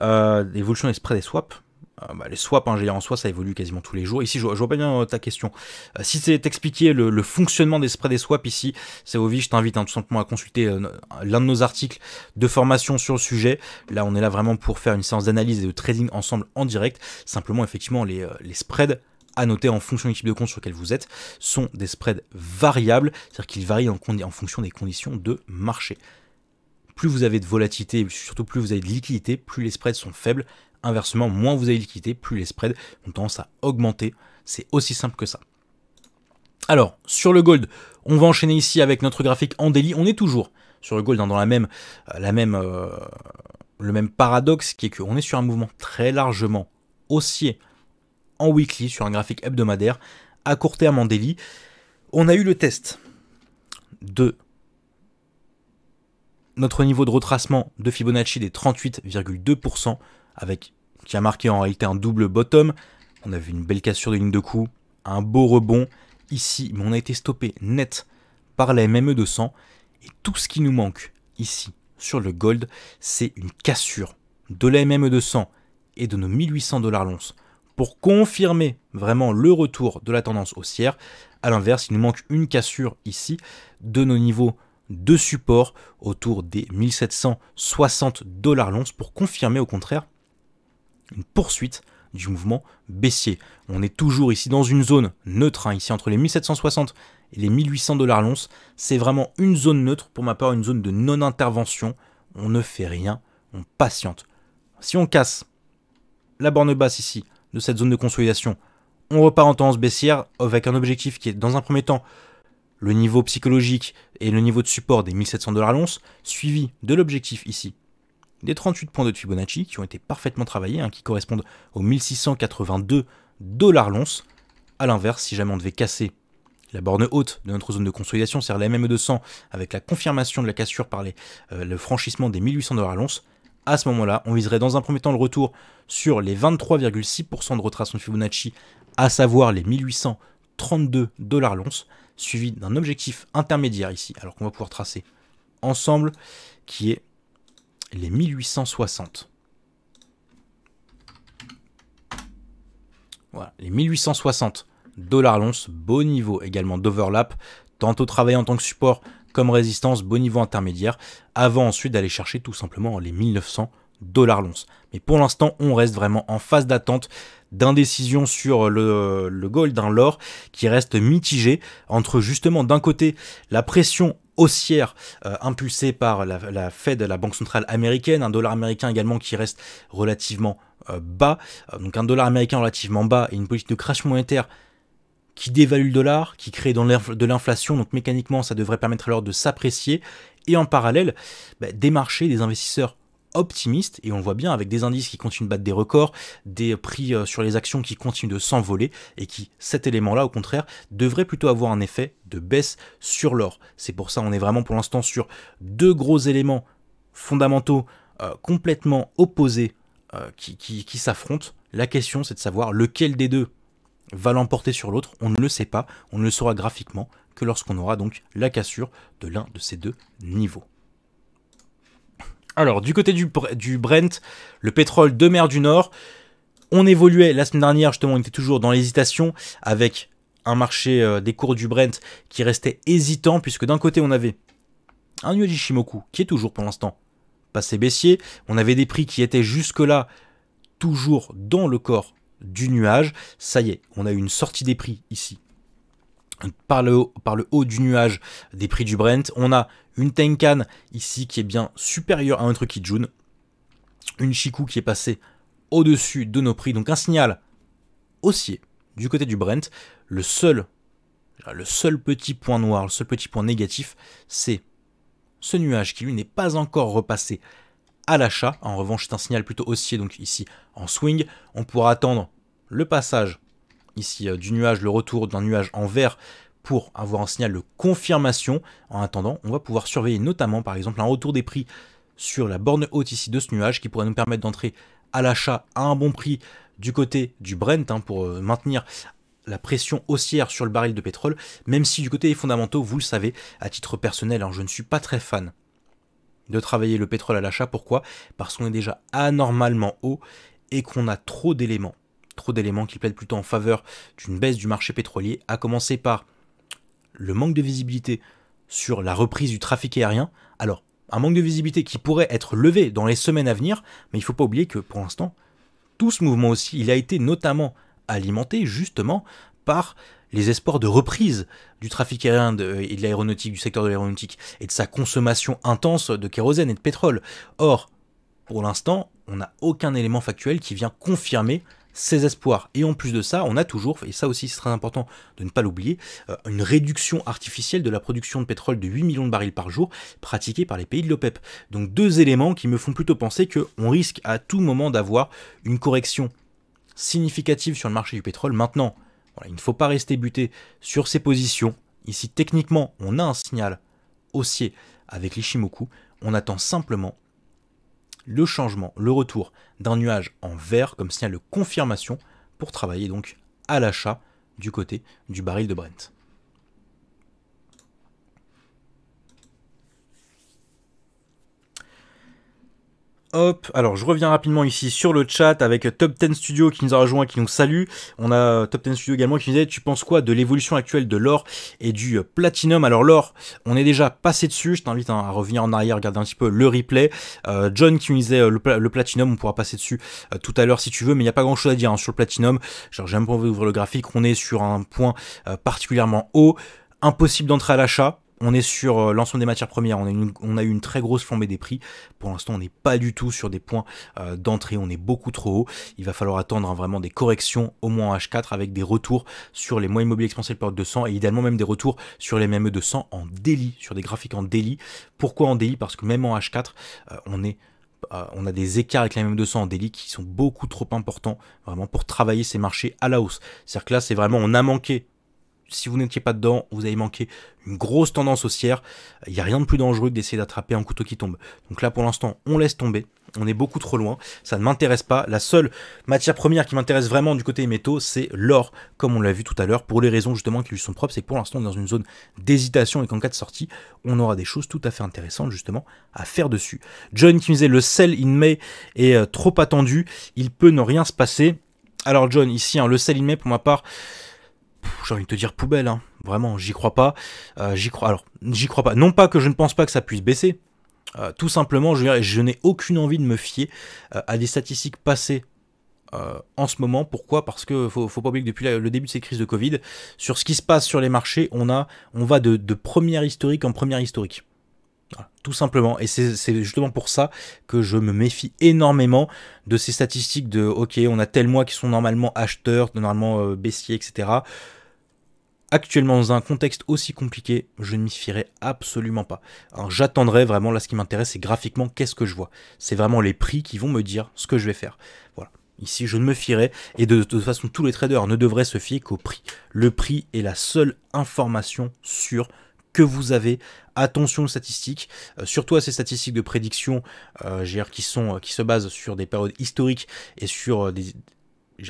l'évolution des spreads et swaps. Euh, bah, les swaps hein, en soi, ça évolue quasiment tous les jours. Ici, je, vois pas bien euh, ta question. Euh, si c'est t'expliquer le, fonctionnement des spreads des swaps ici, c'est Ovi, je t'invite un hein, tout simplement à consulter l'un de nos articles de formation sur le sujet. Là, on est là vraiment pour faire une séance d'analyse et de trading ensemble en direct. Simplement, effectivement, les, spreads à noter en fonction du type de compte sur lequel vous êtes, sont des spreads variables, c'est-à-dire qu'ils varient en fonction des conditions de marché. Plus vous avez de volatilité, surtout plus vous avez de liquidité, plus les spreads sont faibles, Inversement, moins vous avez liquidité, plus les spreads ont tendance à augmenter. C'est aussi simple que ça. Alors, sur le gold, on va enchaîner ici avec notre graphique en daily. On est toujours sur le gold hein, dans la même, euh, la même, euh, le même paradoxe qui est qu'on est sur un mouvement très largement haussier en weekly, sur un graphique hebdomadaire, à court terme en daily. On a eu le test de notre niveau de retracement de Fibonacci des 38,2% avec, qui a marqué en réalité un double bottom. On a vu une belle cassure de ligne de coup, un beau rebond ici, mais on a été stoppé net par la MME 200. Et tout ce qui nous manque ici sur le gold, c'est une cassure de la MME 200 et de nos 1800 dollars l'once pour confirmer vraiment le retour de la tendance haussière. À l'inverse, il nous manque une cassure ici de nos niveaux de support autour des 1760 dollars l'once pour confirmer au contraire une poursuite du mouvement baissier. On est toujours ici dans une zone neutre, hein, ici entre les 1760 et les 1800 dollars l'once. C'est vraiment une zone neutre, pour ma part une zone de non-intervention. On ne fait rien, on patiente. Si on casse la borne basse ici de cette zone de consolidation, on repart en tendance baissière avec un objectif qui est dans un premier temps le niveau psychologique et le niveau de support des 1700 dollars l'once, suivi de l'objectif ici des 38 points de Fibonacci qui ont été parfaitement travaillés, hein, qui correspondent aux 1682 dollars l'once. A l'inverse, si jamais on devait casser la borne haute de notre zone de consolidation, c'est-à-dire la mme 200 avec la confirmation de la cassure par les, euh, le franchissement des 1800 dollars l'once, à ce moment-là, on viserait dans un premier temps le retour sur les 23,6% de retracement de Fibonacci, à savoir les 1832 dollars l'once, suivi d'un objectif intermédiaire ici, alors qu'on va pouvoir tracer ensemble, qui est les 1860. Voilà, les 1860 dollars l'once, beau niveau également d'overlap, tantôt travailler en tant que support comme résistance, beau niveau intermédiaire, avant ensuite d'aller chercher tout simplement les 1900 dollars l'once. Mais pour l'instant, on reste vraiment en phase d'attente d'indécision sur le, gold, d'un l'or qui reste mitigé entre justement d'un côté la pression haussière euh, impulsée par la, Fed, la Banque centrale américaine, un dollar américain également qui reste relativement euh, bas, euh, donc un dollar américain relativement bas et une politique de crash monétaire qui dévalue le dollar, qui crée de l'inflation, donc mécaniquement ça devrait permettre alors de s'apprécier, et en parallèle, bah, des marchés, des investisseurs optimiste et on voit bien avec des indices qui continuent de battre des records, des prix euh, sur les actions qui continuent de s'envoler et qui, cet élément-là, au contraire, devrait plutôt avoir un effet de baisse sur l'or. C'est pour ça on est vraiment pour l'instant sur deux gros éléments fondamentaux euh, complètement opposés euh, qui, qui, qui s'affrontent. La question c'est de savoir lequel des deux va l'emporter sur l'autre. On ne le sait pas, on ne le saura graphiquement que lorsqu'on aura donc la cassure de l'un de ces deux niveaux. Alors, du côté du, du Brent, le pétrole de mer du Nord, on évoluait la semaine dernière, justement, on était toujours dans l'hésitation avec un marché euh, des cours du Brent qui restait hésitant, puisque d'un côté, on avait un nuage Shimoku qui est toujours pour l'instant passé baissier. On avait des prix qui étaient jusque-là toujours dans le corps du nuage. Ça y est, on a eu une sortie des prix ici par le, haut, par le haut du nuage des prix du Brent. On a une Tenkan ici qui est bien supérieure à notre Kijun. Une Chiku qui est passée au-dessus de nos prix. Donc un signal haussier du côté du Brent. Le seul, le seul petit point noir, le seul petit point négatif, c'est ce nuage qui lui n'est pas encore repassé à l'achat. En revanche, c'est un signal plutôt haussier, donc ici en swing. On pourra attendre le passage ici euh, du nuage, le retour d'un nuage en vert pour avoir un signal de confirmation. En attendant, on va pouvoir surveiller notamment par exemple un retour des prix sur la borne haute ici de ce nuage qui pourrait nous permettre d'entrer à l'achat à un bon prix du côté du Brent hein, pour euh, maintenir la pression haussière sur le baril de pétrole, même si du côté des fondamentaux, vous le savez, à titre personnel, hein, je ne suis pas très fan de travailler le pétrole à l'achat. Pourquoi Parce qu'on est déjà anormalement haut et qu'on a trop d'éléments trop d'éléments qui plaident plutôt en faveur d'une baisse du marché pétrolier, à commencer par le manque de visibilité sur la reprise du trafic aérien. Alors, un manque de visibilité qui pourrait être levé dans les semaines à venir, mais il ne faut pas oublier que pour l'instant, tout ce mouvement aussi, il a été notamment alimenté justement par les espoirs de reprise du trafic aérien et de l'aéronautique, du secteur de l'aéronautique, et de sa consommation intense de kérosène et de pétrole. Or, pour l'instant, on n'a aucun élément factuel qui vient confirmer ses espoirs. Et en plus de ça, on a toujours, et ça aussi c'est très important de ne pas l'oublier, euh, une réduction artificielle de la production de pétrole de 8 millions de barils par jour pratiquée par les pays de l'OPEP. E Donc deux éléments qui me font plutôt penser qu'on risque à tout moment d'avoir une correction significative sur le marché du pétrole. Maintenant, il ne faut pas rester buté sur ces positions. Ici, techniquement, on a un signal haussier avec l'Ishimoku. On attend simplement le changement, le retour d'un nuage en vert comme signal de confirmation pour travailler donc à l'achat du côté du baril de Brent. alors je reviens rapidement ici sur le chat avec Top 10 Studio qui nous a rejoint, qui nous salue. On a euh, Top 10 Studio également qui nous disait Tu penses quoi de l'évolution actuelle de l'or et du euh, platinum Alors, l'or, on est déjà passé dessus. Je t'invite hein, à revenir en arrière, regarder un petit peu le replay. Euh, John qui nous disait le, platinum, on pourra passer dessus tout à l'heure si tu veux, mais il n'y a pas grand chose à dire hein, sur le platinum. Genre, j'ai même pas envie d'ouvrir le graphique. On est sur un point particulièrement haut, impossible d'entrer à l'achat on est sur euh, l'ensemble des matières premières, on a, eu une très grosse flambée des prix. Pour l'instant, on n'est pas du tout sur des points euh, d'entrée, on est beaucoup trop haut. Il va falloir attendre hein, vraiment des corrections, au moins en H4, avec des retours sur les mois immobiliers de période de et idéalement même des retours sur les MME 200 en délit, sur des graphiques en délit. Pourquoi en délit Parce que même en H4, euh, on est on a des écarts avec la MME 200 en délit qui sont beaucoup trop importants vraiment pour travailler ces marchés à la hausse. C'est-à-dire que là, c'est vraiment, on a manqué si vous n'étiez pas dedans, vous avez manqué une grosse tendance haussière. Il n'y a rien de plus dangereux que d'essayer d'attraper un couteau qui tombe. Donc là, pour l'instant, on laisse tomber. On est beaucoup trop loin. Ça ne m'intéresse pas. La seule matière première qui m'intéresse vraiment du côté métaux, c'est l'or, comme on l'a vu tout à l'heure, pour les raisons justement qui lui sont propres. C'est que pour l'instant, on est dans une zone d'hésitation et qu'en cas de sortie, on aura des choses tout à fait intéressantes justement à faire dessus. John qui me disait le sel in May est euh, trop attendu. Il peut ne rien se passer. Alors John, ici, hein, le sel in May, pour ma part, j'ai envie de te dire poubelle, hein. vraiment, j'y crois pas. Euh, j'y crois, alors, j'y crois pas. Non pas que je ne pense pas que ça puisse baisser. Euh, tout simplement, je, je n'ai aucune envie de me fier euh, à des statistiques passées en ce moment. Pourquoi Parce que faut, faut pas oublier que depuis le début de ces crises de Covid, sur ce qui se passe sur les marchés, on, a, on va de, première historique en première historique. tout simplement. Et c'est justement pour ça que je me méfie énormément de ces statistiques de OK, on a tel mois qui sont normalement acheteurs, normalement baissiers, etc actuellement dans un contexte aussi compliqué, je ne m'y fierai absolument pas. J'attendrai vraiment, là ce qui m'intéresse c'est graphiquement qu'est-ce que je vois. C'est vraiment les prix qui vont me dire ce que je vais faire. Voilà. Ici, je ne me fierai, et de, toute façon, tous les traders ne devraient se fier qu'au prix. Le prix est la seule information sûre que vous avez. Attention aux statistiques, euh, surtout à ces statistiques de prédiction euh, qui, sont, euh, qui se basent sur des périodes historiques et sur des,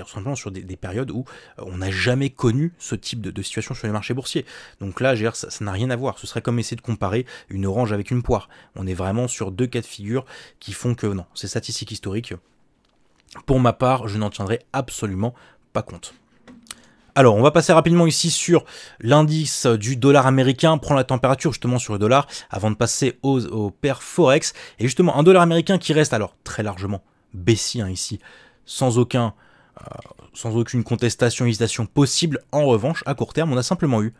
simplement sur des, périodes où euh, on n'a jamais connu ce type de, situation sur les marchés boursiers. Donc là, ça n'a rien à voir. Ce serait comme essayer de comparer une orange avec une poire. On est vraiment sur deux cas de figure qui font que non, ces statistiques historiques, pour ma part, je n'en tiendrai absolument pas compte. Alors, on va passer rapidement ici sur l'indice du dollar américain. prend la température justement sur le dollar avant de passer au, père forex. Et justement, un dollar américain qui reste alors très largement baissier hein, ici, sans aucun sans aucune contestation, hésitation possible. En revanche, à court terme, on a simplement eu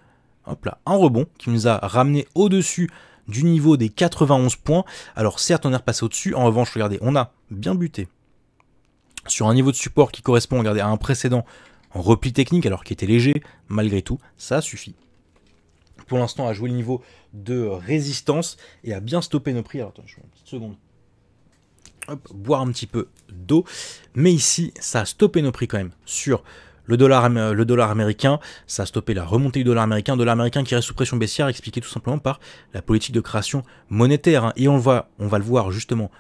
un rebond qui nous a ramené au-dessus du niveau des 91 points. Alors certes, on est repassé au-dessus. En revanche, regardez, on a bien buté sur un niveau de support qui correspond, à un précédent en repli technique, alors qui était léger. Malgré tout, ça suffit pour l'instant à jouer le niveau de résistance et à bien stopper nos prix. Alors attends, je une petite seconde boire un petit peu d'eau. Mais ici, ça a stoppé nos prix quand même sur le dollar, euh, le dollar américain, ça a stoppé la remontée du dollar américain, dollar américain qui reste sous pression baissière, expliqué tout simplement par la politique de création monétaire. Hein. Et on, voit, on va le voir justement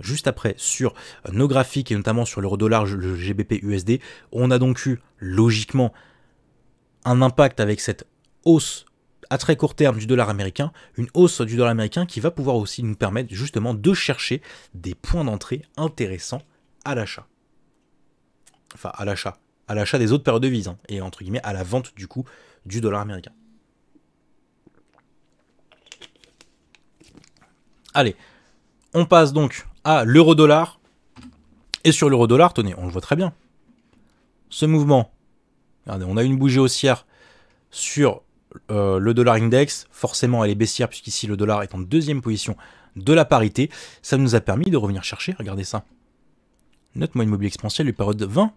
juste après sur euh, nos graphiques et notamment sur l'euro dollar, le GBP USD. On a donc eu logiquement un impact avec cette hausse à très court terme du dollar américain, une hausse du dollar américain qui va pouvoir aussi nous permettre justement de chercher des points d'entrée intéressants à l'achat. Enfin, à l'achat. À l'achat des autres paires de devises, hein, et entre guillemets à la vente du coup du dollar américain. Allez, on passe donc à l'euro-dollar. Et sur l'euro-dollar, tenez, on le voit très bien. Ce mouvement, regardez, on a une bougie haussière sur euh, le dollar index, forcément elle est baissière puisqu'ici le dollar est en deuxième position de la parité. Ça nous a permis de revenir chercher, regardez ça. Notre moyenne mobile exponentielle les période 20.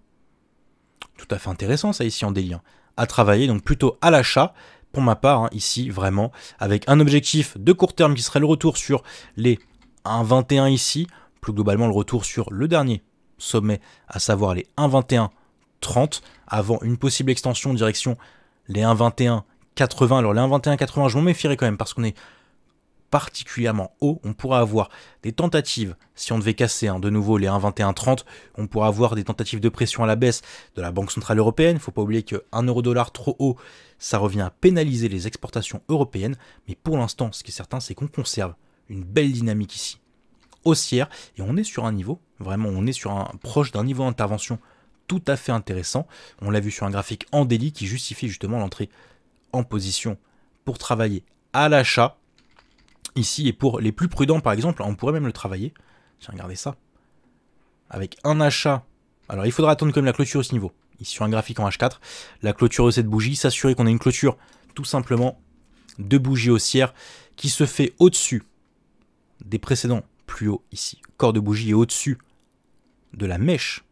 Tout à fait intéressant ça ici en délire. À travailler, donc plutôt à l'achat, pour ma part, hein, ici vraiment, avec un objectif de court terme qui serait le retour sur les 1,21 ici, plus globalement le retour sur le dernier sommet, à savoir les 1,21,30, avant une possible extension direction les 1,21 80. Alors les 21-80, je m'en méfierais quand même parce qu'on est particulièrement haut, on pourra avoir des tentatives, si on devait casser hein, de nouveau les 1,2130, on pourra avoir des tentatives de pression à la baisse de la Banque Centrale Européenne. Il faut pas oublier que 1 euro dollar trop haut, ça revient à pénaliser les exportations européennes. Mais pour l'instant, ce qui est certain, c'est qu'on conserve une belle dynamique ici, haussière, et on est sur un niveau, vraiment, on est sur un proche d'un niveau d'intervention tout à fait intéressant. On l'a vu sur un graphique en délit qui justifie justement l'entrée en position pour travailler à l'achat ici. Et pour les plus prudents, par exemple, on pourrait même le travailler. Tiens, regardez ça. Avec un achat. Alors, il faudra attendre comme la clôture au ce niveau. Ici, sur un graphique en H4, la clôture de cette bougie, s'assurer qu'on a une clôture tout simplement de bougies haussière qui se fait au-dessus des précédents plus haut ici. Corps de bougie et au-dessus de la mèche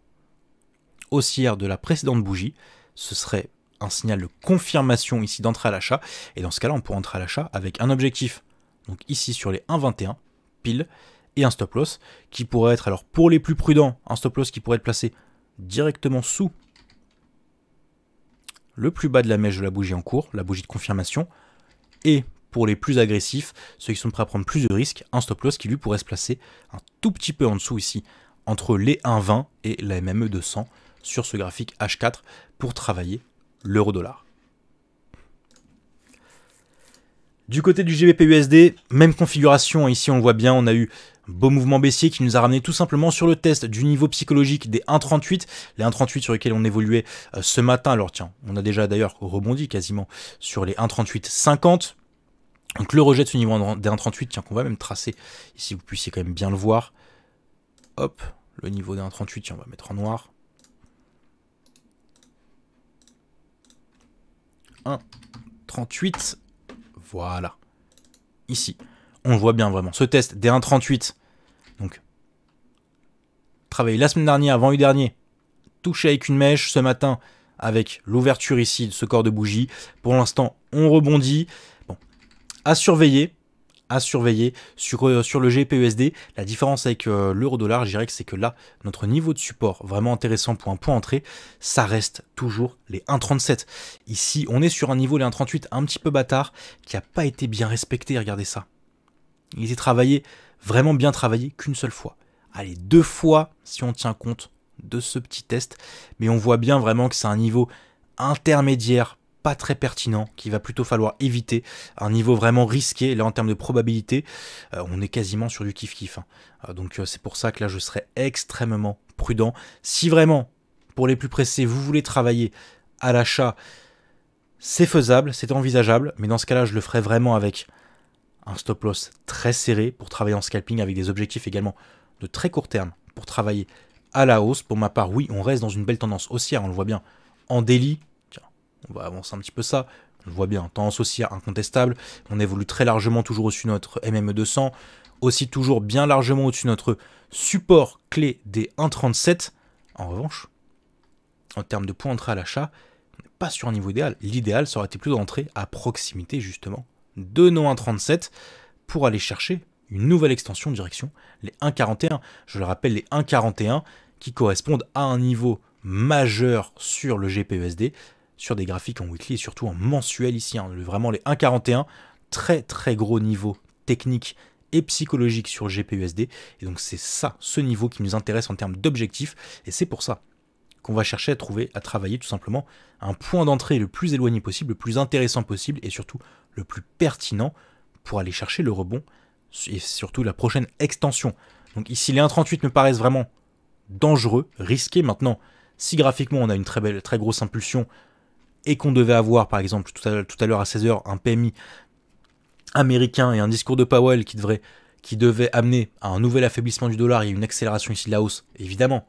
haussière de la précédente bougie. Ce serait un signal de confirmation ici d'entrée à l'achat. Et dans ce cas-là, on pourrait entrer à l'achat avec un objectif, donc ici sur les 1,21 pile, et un stop loss qui pourrait être, alors pour les plus prudents, un stop loss qui pourrait être placé directement sous le plus bas de la mèche de la bougie en cours, la bougie de confirmation, et pour les plus agressifs, ceux qui sont prêts à prendre plus de risques, un stop loss qui lui pourrait se placer un tout petit peu en dessous ici, entre les 1,20 et la MME 200 sur ce graphique H4 pour travailler l'euro-dollar. Du côté du GBP-USD, même configuration, hein, ici on voit bien, on a eu beau mouvement baissier qui nous a ramené tout simplement sur le test du niveau psychologique des 1,38, les 1,38 sur lesquels on évoluait euh, ce matin, alors tiens, on a déjà d'ailleurs rebondi quasiment sur les 1,38,50, donc le rejet de ce niveau des 1,38, tiens qu'on va même tracer, ici vous puissiez quand même bien le voir, hop, le niveau des 1,38, tiens on va mettre en noir, 1, 38. Voilà. Ici. On voit bien vraiment. Ce test des 1,38. Donc, travaillé la semaine dernière, avant le dernier. Touché avec une mèche ce matin avec l'ouverture ici de ce corps de bougie. Pour l'instant, on rebondit. Bon, à surveiller à surveiller sur, euh, sur le GPUSD. La différence avec euh, l'euro-dollar, je dirais que c'est que là, notre niveau de support vraiment intéressant pour un point entrée, ça reste toujours les 1,37. Ici, on est sur un niveau, les 1,38, un petit peu bâtard, qui n'a pas été bien respecté, regardez ça. Il était travaillé, vraiment bien travaillé, qu'une seule fois. Allez, deux fois, si on tient compte de ce petit test. Mais on voit bien vraiment que c'est un niveau intermédiaire pas très pertinent, qu'il va plutôt falloir éviter, un niveau vraiment risqué, là en termes de probabilité, euh, on est quasiment sur du kiff-kiff. Hein. Euh, donc euh, c'est pour ça que là je serai extrêmement prudent. Si vraiment, pour les plus pressés, vous voulez travailler à l'achat, c'est faisable, c'est envisageable, mais dans ce cas-là, je le ferai vraiment avec un stop loss très serré pour travailler en scalping avec des objectifs également de très court terme pour travailler à la hausse. Pour ma part, oui, on reste dans une belle tendance haussière, on le voit bien. En délit on va avancer un petit peu ça. On voit bien, tendance aussi incontestable. On évolue très largement toujours au-dessus de notre MME 200. Aussi toujours bien largement au-dessus de notre support clé des 1,37. En revanche, en termes de points d'entrée à l'achat, pas sur un niveau idéal. L'idéal, serait aurait d'entrer à proximité justement de nos 1,37 pour aller chercher une nouvelle extension de direction, les 1,41. Je le rappelle, les 1,41 qui correspondent à un niveau majeur sur le gpsd, e sur des graphiques en weekly et surtout en mensuel ici. Hein. vraiment les 1.41, très très gros niveau technique et psychologique sur GPUSD. Et donc c'est ça, ce niveau qui nous intéresse en termes d'objectifs. Et c'est pour ça qu'on va chercher à trouver, à travailler tout simplement un point d'entrée le plus éloigné possible, le plus intéressant possible et surtout le plus pertinent pour aller chercher le rebond et surtout la prochaine extension. Donc ici les 1.38 me paraissent vraiment dangereux, risqués. Maintenant, si graphiquement on a une très belle, très grosse impulsion, et qu'on devait avoir, par exemple, tout à, l'heure à 16h, un PMI américain et un discours de Powell qui, devrait, qui devait amener à un nouvel affaiblissement du dollar et une accélération ici de la hausse, évidemment,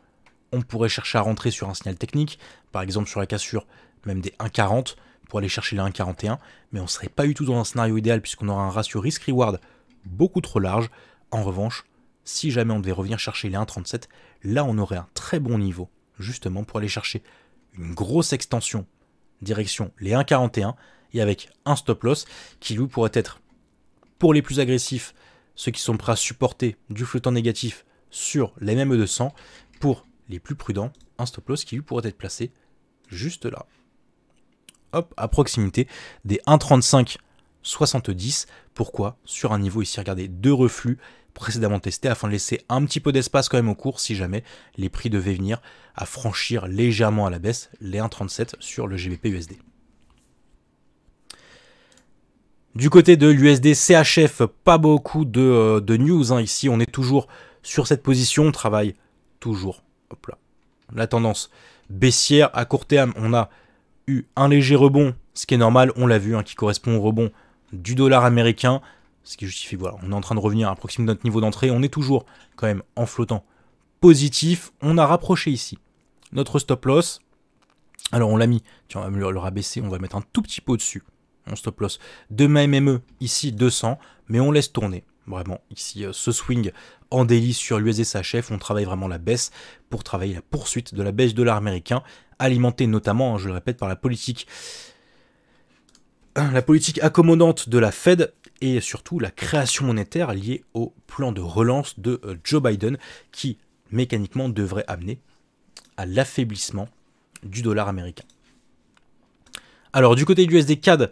on pourrait chercher à rentrer sur un signal technique, par exemple sur la cassure même des 1,40 pour aller chercher les 1,41, mais on ne serait pas du tout dans un scénario idéal puisqu'on aura un ratio risk-reward beaucoup trop large. En revanche, si jamais on devait revenir chercher les 1,37, là on aurait un très bon niveau justement pour aller chercher une grosse extension direction les 1,41 et avec un stop loss qui lui pourrait être pour les plus agressifs, ceux qui sont prêts à supporter du flottant négatif sur les mêmes 200, pour les plus prudents, un stop loss qui lui pourrait être placé juste là. Hop, à proximité des 1,35 70 pourquoi Sur un niveau ici, regardez, deux reflux précédemment testés afin de laisser un petit peu d'espace quand même au cours si jamais les prix devaient venir à franchir légèrement à la baisse les 1,37 sur le GBP USD. Du côté de l'USD CHF, pas beaucoup de, euh, news hein. ici. On est toujours sur cette position. On travaille toujours. Hop là. La tendance baissière à court terme, on a eu un léger rebond, ce qui est normal, on l'a vu, hein, qui correspond au rebond du dollar américain, ce qui justifie voilà, on est en train de revenir à proximité de notre niveau d'entrée, on est toujours quand même en flottant positif, on a rapproché ici notre stop loss, alors on l'a mis, tiens, on va le, rabaisser, on va mettre un tout petit peu au-dessus, on stop loss de ma MME, e ici 200, mais on laisse tourner, vraiment, ici euh, ce swing en délit sur l'USSHF on travaille vraiment la baisse pour travailler la poursuite de la baisse de dollar américain, alimentée notamment, hein, je le répète, par la politique Hein, la politique accommodante de la Fed et surtout la création monétaire liée au plan de relance de euh, Joe Biden qui mécaniquement devrait amener à l'affaiblissement du dollar américain. Alors du côté du USD CAD,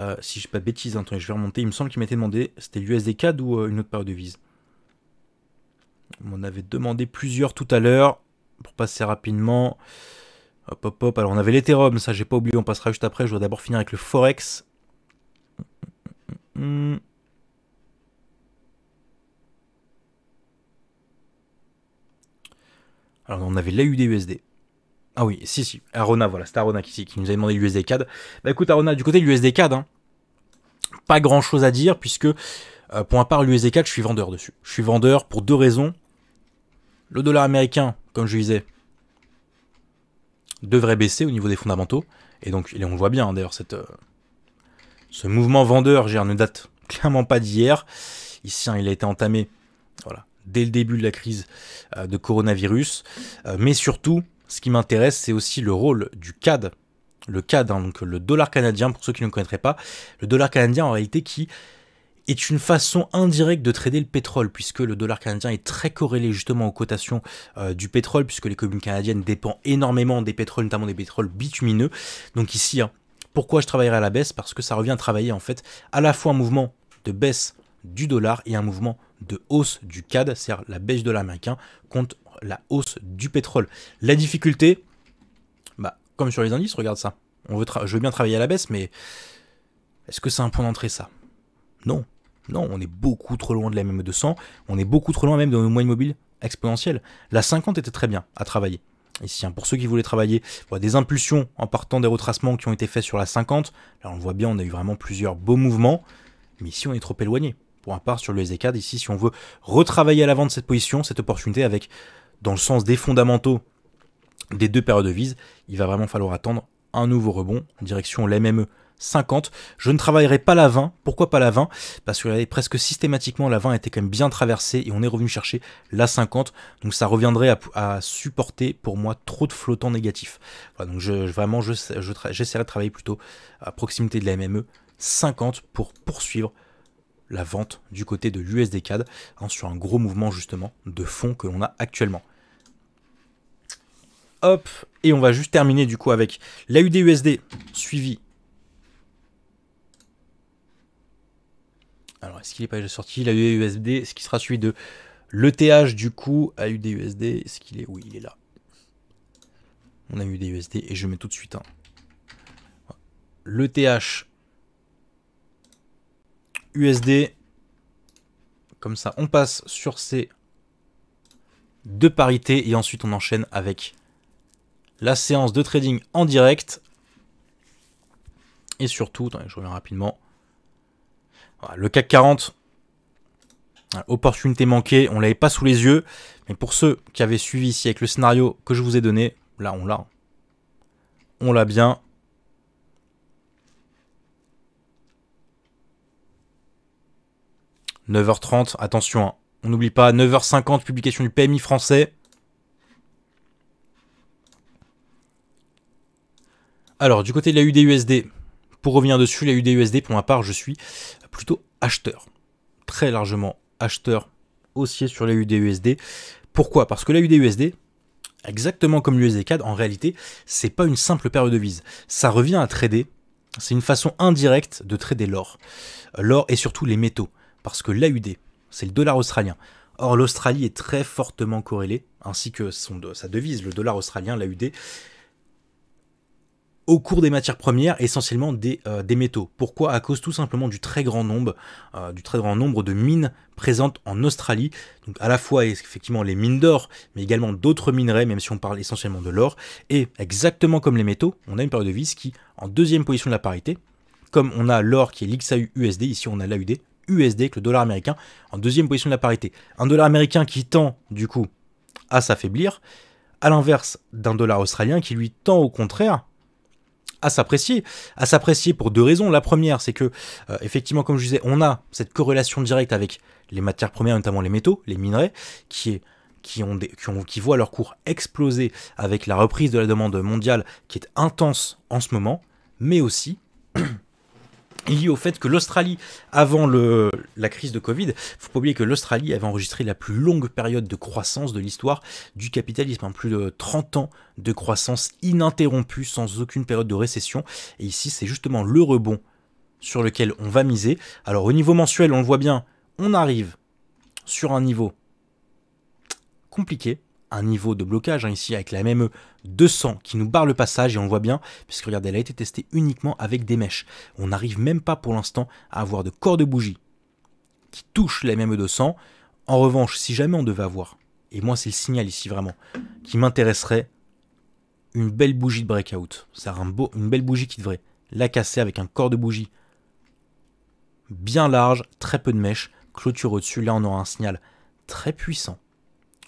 euh, si je ne pas de bêtises, je vais remonter, il me semble qu'il m'était demandé, c'était l'USD CAD ou euh, une autre paire de devise On m'en avait demandé plusieurs tout à l'heure, pour passer rapidement. Hop, hop, hop. Alors, on avait l'Ethereum, ça, j'ai pas oublié, on passera juste après. Je dois d'abord finir avec le Forex. Alors, on avait l'AUDUSD. Ah oui, si, si. Arona, voilà, c'est Arona qui, nous a demandé l'USD CAD. Bah écoute, Arona, du côté de l'USD CAD, hein, pas grand chose à dire, puisque euh, pour ma part, l'USD CAD, je suis vendeur dessus. Je suis vendeur pour deux raisons. Le dollar américain, comme je disais, devrait baisser au niveau des fondamentaux. Et donc, et on le voit bien hein, d'ailleurs, cette, euh, ce mouvement vendeur, j'ai ne date clairement pas d'hier. Ici, il a été entamé voilà, dès le début de la crise euh, de coronavirus. Euh, mais surtout, ce qui m'intéresse, c'est aussi le rôle du CAD. Le CAD, hein, donc le dollar canadien, pour ceux qui ne le connaîtraient pas, le dollar canadien en réalité qui est une façon indirecte de trader le pétrole, puisque le dollar canadien est très corrélé justement aux cotations euh, du pétrole, puisque les communes canadiennes dépend énormément des pétroles, notamment des pétroles bitumineux. Donc ici, hein, pourquoi je travaillerai à la baisse Parce que ça revient à travailler en fait à la fois un mouvement de baisse du dollar et un mouvement de hausse du CAD, c'est-à-dire la baisse de l'américain contre la hausse du pétrole. La difficulté, bah, comme sur les indices, regarde ça. On veut je veux bien travailler à la baisse, mais est-ce que c'est un point d'entrée ça Non. Non, on est beaucoup trop loin de la MME 200 on est beaucoup trop loin même de nos moyennes mobiles exponentielles. La 50 était très bien à travailler. Ici, hein, pour ceux qui voulaient travailler des impulsions en partant des retracements qui ont été faits sur la 50, là on voit bien, on a eu vraiment plusieurs beaux mouvements, mais ici on est trop éloigné. Pour un part sur le SD4, ici si on veut retravailler à l'avant de cette position, cette opportunité avec, dans le sens des fondamentaux des deux périodes de vise, il va vraiment falloir attendre un nouveau rebond, direction l'MME 50. Je ne travaillerai pas la 20. Pourquoi pas la 20 Parce que presque systématiquement, la 20 était quand même bien traversée et on est revenu chercher la 50. Donc ça reviendrait à, supporter pour moi trop de flottants négatifs. donc je, vraiment, j'essaierai je, de travailler plutôt à proximité de la MME 50 pour poursuivre la vente du côté de l'USD CAD hein, sur un gros mouvement justement de fond que l'on a actuellement. Hop, et on va juste terminer du coup avec la usd suivi Alors, est-ce qu'il est pas sorti Il a eu USD. ce qui sera celui de l'ETH du coup a eu des USD Est-ce qu'il est. Oui, il est là. On a eu des USD et je mets tout de suite un. Hein. L'ETH USD. Comme ça, on passe sur ces deux parités et ensuite on enchaîne avec la séance de trading en direct. Et surtout, je reviens rapidement, ah, le CAC 40, ah, opportunité manquée, on l'avait pas sous les yeux. Mais pour ceux qui avaient suivi ici avec le scénario que je vous ai donné, là on l'a. On l'a bien. « 9h30, attention, hein. on n'oublie pas, 9h50, publication du PMI français. Alors, du côté de la usd pour revenir dessus, la UDUSD, pour ma part, je suis plutôt acheteur. Très largement acheteur haussier sur la Pourquoi Parce que la UDUSD, exactement comme l'USD4, en réalité, c'est pas une simple paire de devises. Ça revient à trader. C'est une façon indirecte de trader l'or. L'or et surtout les métaux. Parce que l'AUD, c'est le dollar australien. Or, l'Australie est très fortement corrélée, ainsi que son, sa devise, le dollar australien, l'AUD, au cours des matières premières, essentiellement des, euh, des métaux. Pourquoi À cause tout simplement du très grand nombre, euh, du très grand nombre de mines présentes en Australie. Donc à la fois effectivement les mines d'or, mais également d'autres minerais, même si on parle essentiellement de l'or. Et exactement comme les métaux, on a une période de vis qui, en deuxième position de la parité, comme on a l'or qui est l'XAU USD, ici on a l'AUD USD avec le dollar américain en deuxième position de la parité. Un dollar américain qui tend du coup à s'affaiblir, à l'inverse d'un dollar australien qui lui tend au contraire à s'apprécier, à s'apprécier pour deux raisons. La première, c'est que euh, effectivement, comme je disais, on a cette corrélation directe avec les matières premières, notamment les métaux, les minerais, qui est qui, ont des, qui, ont, qui, voient leur cours exploser avec la reprise de la demande mondiale qui est intense en ce moment, mais aussi il lié au fait que l'Australie, avant le, la crise de Covid, il faut pas oublier que l'Australie avait enregistré la plus longue période de croissance de l'histoire du capitalisme, hein, plus de 30 ans de croissance ininterrompue, sans aucune période de récession. Et ici, c'est justement le rebond sur lequel on va miser. Alors au niveau mensuel, on le voit bien, on arrive sur un niveau compliqué, un niveau de blocage hein, ici avec la MME 200 qui nous barre le passage et on le voit bien puisque regardez elle a été testée uniquement avec des mèches. On n'arrive même pas pour l'instant à avoir de corps de bougie qui touche la MME 200. En revanche, si jamais on devait avoir, et moi c'est le signal ici vraiment, qui m'intéresserait, une belle bougie de breakout. C'est un beau, une belle bougie qui devrait la casser avec un corps de bougie bien large, très peu de mèches, clôture au-dessus. Là, on aura un signal très puissant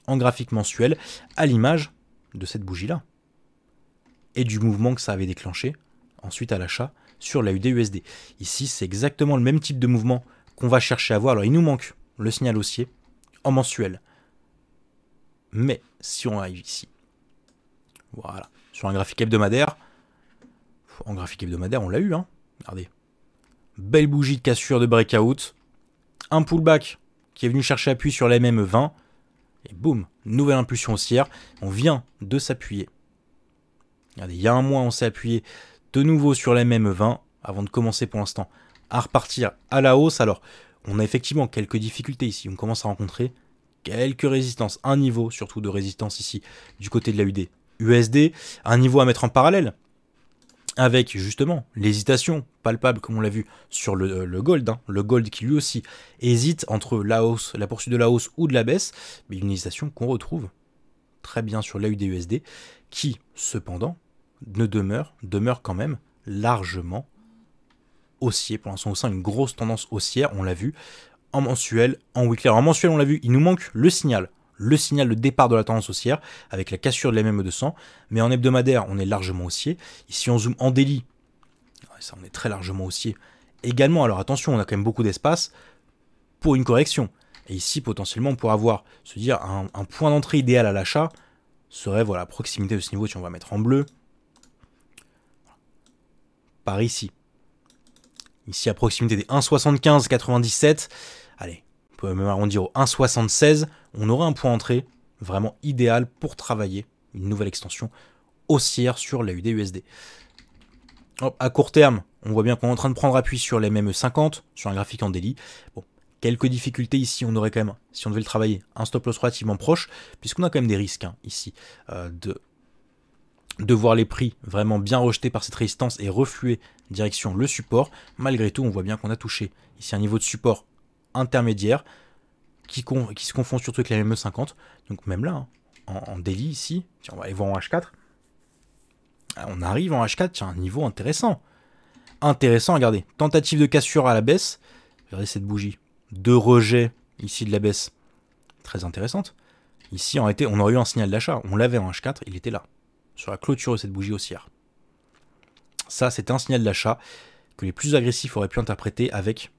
en graphique mensuel, à l'image de cette bougie-là, et du mouvement que ça avait déclenché ensuite à l'achat sur la UDUSD. usd Ici, c'est exactement le même type de mouvement qu'on va chercher à voir. Alors, il nous manque le signal haussier en mensuel. Mais si on arrive ici, voilà, sur un graphique hebdomadaire, en graphique hebdomadaire, on l'a eu, hein. Regardez. Belle bougie de cassure de breakout. Un pullback qui est venu chercher appui sur la mêmes 20 et boum, nouvelle impulsion haussière. On vient de s'appuyer. Regardez, il y a un mois, on s'est appuyé de nouveau sur les mêmes 20 avant de commencer pour l'instant à repartir à la hausse. Alors, on a effectivement quelques difficultés ici. On commence à rencontrer quelques résistances. Un niveau surtout de résistance ici du côté de la UD. USD, un niveau à mettre en parallèle avec justement l'hésitation palpable, comme on l'a vu, sur le, euh, gold, hein, le gold qui lui aussi hésite entre la hausse, la poursuite de la hausse ou de la baisse, mais une hésitation qu'on retrouve très bien sur l'AUDUSD, qui cependant ne demeure, demeure quand même largement haussier. Pour l'instant, au sein une grosse tendance haussière, on l'a vu en mensuel, en weekly. en mensuel, on l'a vu, il nous manque le signal le signal de départ de la tendance haussière avec la cassure de la 200 e Mais en hebdomadaire, on est largement haussier. Ici, on zoome en délit. Ça, on est très largement haussier. Également, alors attention, on a quand même beaucoup d'espace pour une correction. Et ici, potentiellement, on pourrait avoir, se dire, un, point d'entrée idéal à l'achat serait, voilà, à proximité de ce niveau, si on va mettre en bleu, par ici. Ici, à proximité des 1,75,97, on peut même arrondir au 1,76, on aurait un point d'entrée vraiment idéal pour travailler une nouvelle extension haussière sur la usd À court terme, on voit bien qu'on est en train de prendre appui sur les MME 50, sur un graphique en délit. Bon, quelques difficultés ici, on aurait quand même, si on devait le travailler, un stop loss relativement proche, puisqu'on a quand même des risques hein, ici euh, de, de voir les prix vraiment bien rejetés par cette résistance et refluer direction le support. Malgré tout, on voit bien qu'on a touché ici un niveau de support intermédiaire qui, qui se confond surtout avec la ME50. Donc même là, hein, en, délit ici, on va aller voir en H4. Ah, on arrive en H4, tiens, un niveau intéressant. Intéressant, regardez. Tentative de cassure à la baisse. Regardez cette bougie. de rejet ici de la baisse. Très intéressante. Ici, en été on aurait eu un signal d'achat. On l'avait en H4, il était là. Sur la clôture de cette bougie haussière. Ça, c'était un signal d'achat que les plus agressifs auraient pu interpréter avec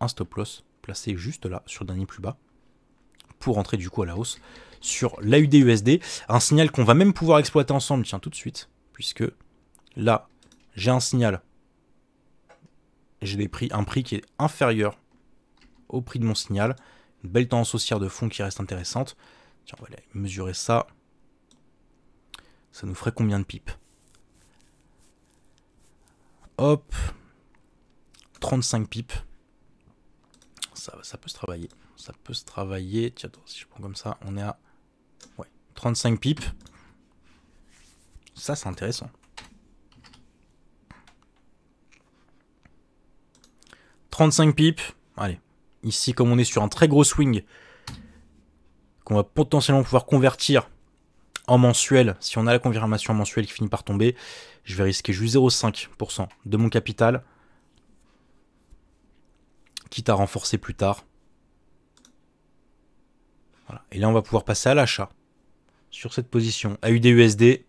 un stop loss placé juste là, sur dernier plus bas, pour entrer du coup à la hausse sur l'AUDUSD. Un signal qu'on va même pouvoir exploiter ensemble, tiens, tout de suite, puisque là, j'ai un signal, j'ai des prix, un prix qui est inférieur au prix de mon signal, une belle tendance haussière de fond qui reste intéressante. Tiens, on va aller mesurer ça. Ça nous ferait combien de pipes Hop, 35 pipes ça, peut se travailler. Ça peut se travailler. Tiens, attends, si je prends comme ça, on est à 35 pips Ça, c'est intéressant. 35 pips Allez, ici, comme on est sur un très gros swing, qu'on va potentiellement pouvoir convertir en mensuel, si on a la confirmation mensuelle qui finit par tomber, je vais risquer juste 0,5% de mon capital quitte à renforcer plus tard. Et là, on va pouvoir passer à l'achat sur cette position AUDUSD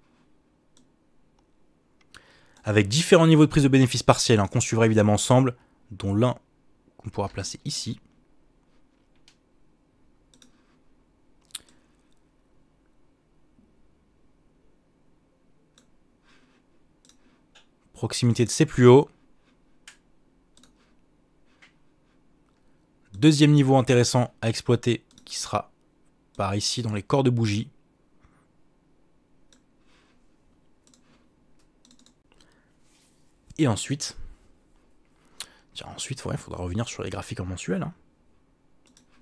avec différents niveaux de prise de bénéfice partiel hein, qu'on suivra évidemment ensemble, dont l'un qu'on pourra placer ici. Proximité de C plus hauts. Deuxième niveau intéressant à exploiter qui sera par ici dans les corps de bougie. Et ensuite, tiens, ensuite, il faudra revenir sur les graphiques en mensuel. Hein.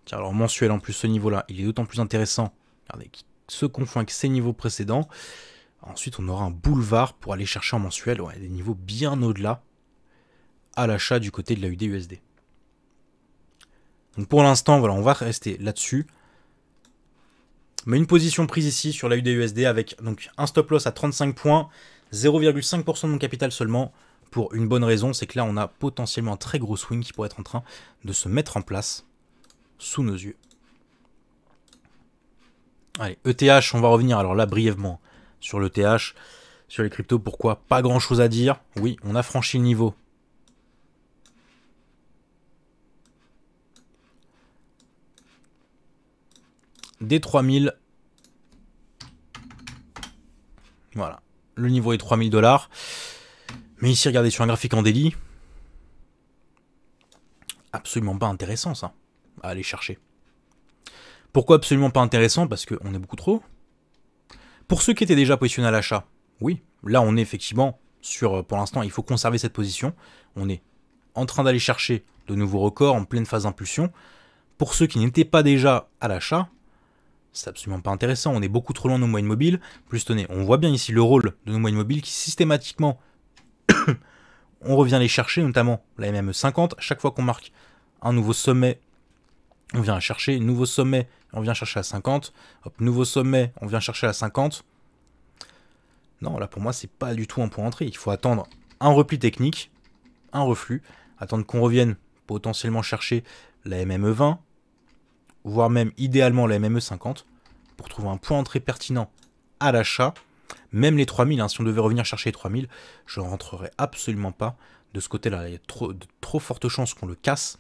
Tiens, alors mensuel en plus, ce niveau-là, il est d'autant plus intéressant. Regardez, qui se confond avec ces niveaux précédents. Ensuite, on aura un boulevard pour aller chercher en mensuel des niveaux bien au-delà à l'achat du côté de la UDUSD pour l'instant, voilà, on va rester là-dessus. Mais une position prise ici sur la UDUSD avec donc un stop loss à 35 points, 0,5% de mon capital seulement, pour une bonne raison, c'est que là on a potentiellement un très gros swing qui pourrait être en train de se mettre en place sous nos yeux. Allez, ETH, on va revenir alors là brièvement sur l'ETH, sur les cryptos, pourquoi Pas grand chose à dire. Oui, on a franchi le niveau des 3000. Voilà. Le niveau est 3000 dollars. Mais ici, regardez, sur un graphique en délit, absolument pas intéressant ça, à aller chercher. Pourquoi absolument pas intéressant Parce qu'on est beaucoup trop. Pour ceux qui étaient déjà positionnés à l'achat, oui, là on est effectivement sur, euh, pour l'instant, il faut conserver cette position. On est en train d'aller chercher de nouveaux records en pleine phase d'impulsion. Pour ceux qui n'étaient pas déjà à l'achat, c'est absolument pas intéressant. On est beaucoup trop loin de nos moyennes mobiles. Plus tenez, on voit bien ici le rôle de nos moyennes mobiles qui systématiquement, on revient les chercher, notamment la MME 50. Chaque fois qu'on marque un nouveau sommet, on vient chercher, nouveau sommet, on vient chercher à 50. Hop, nouveau sommet, on vient chercher à 50. Non, là pour moi, c'est pas du tout un point d'entrée. Il faut attendre un repli technique, un reflux, attendre qu'on revienne potentiellement chercher la MME 20, voire même idéalement la MME50, pour trouver un point d'entrée pertinent à l'achat. Même les 3000, hein, si on devait revenir chercher les 3000, je ne rentrerai absolument pas de ce côté-là. Il y a trop, de trop fortes chances qu'on le casse.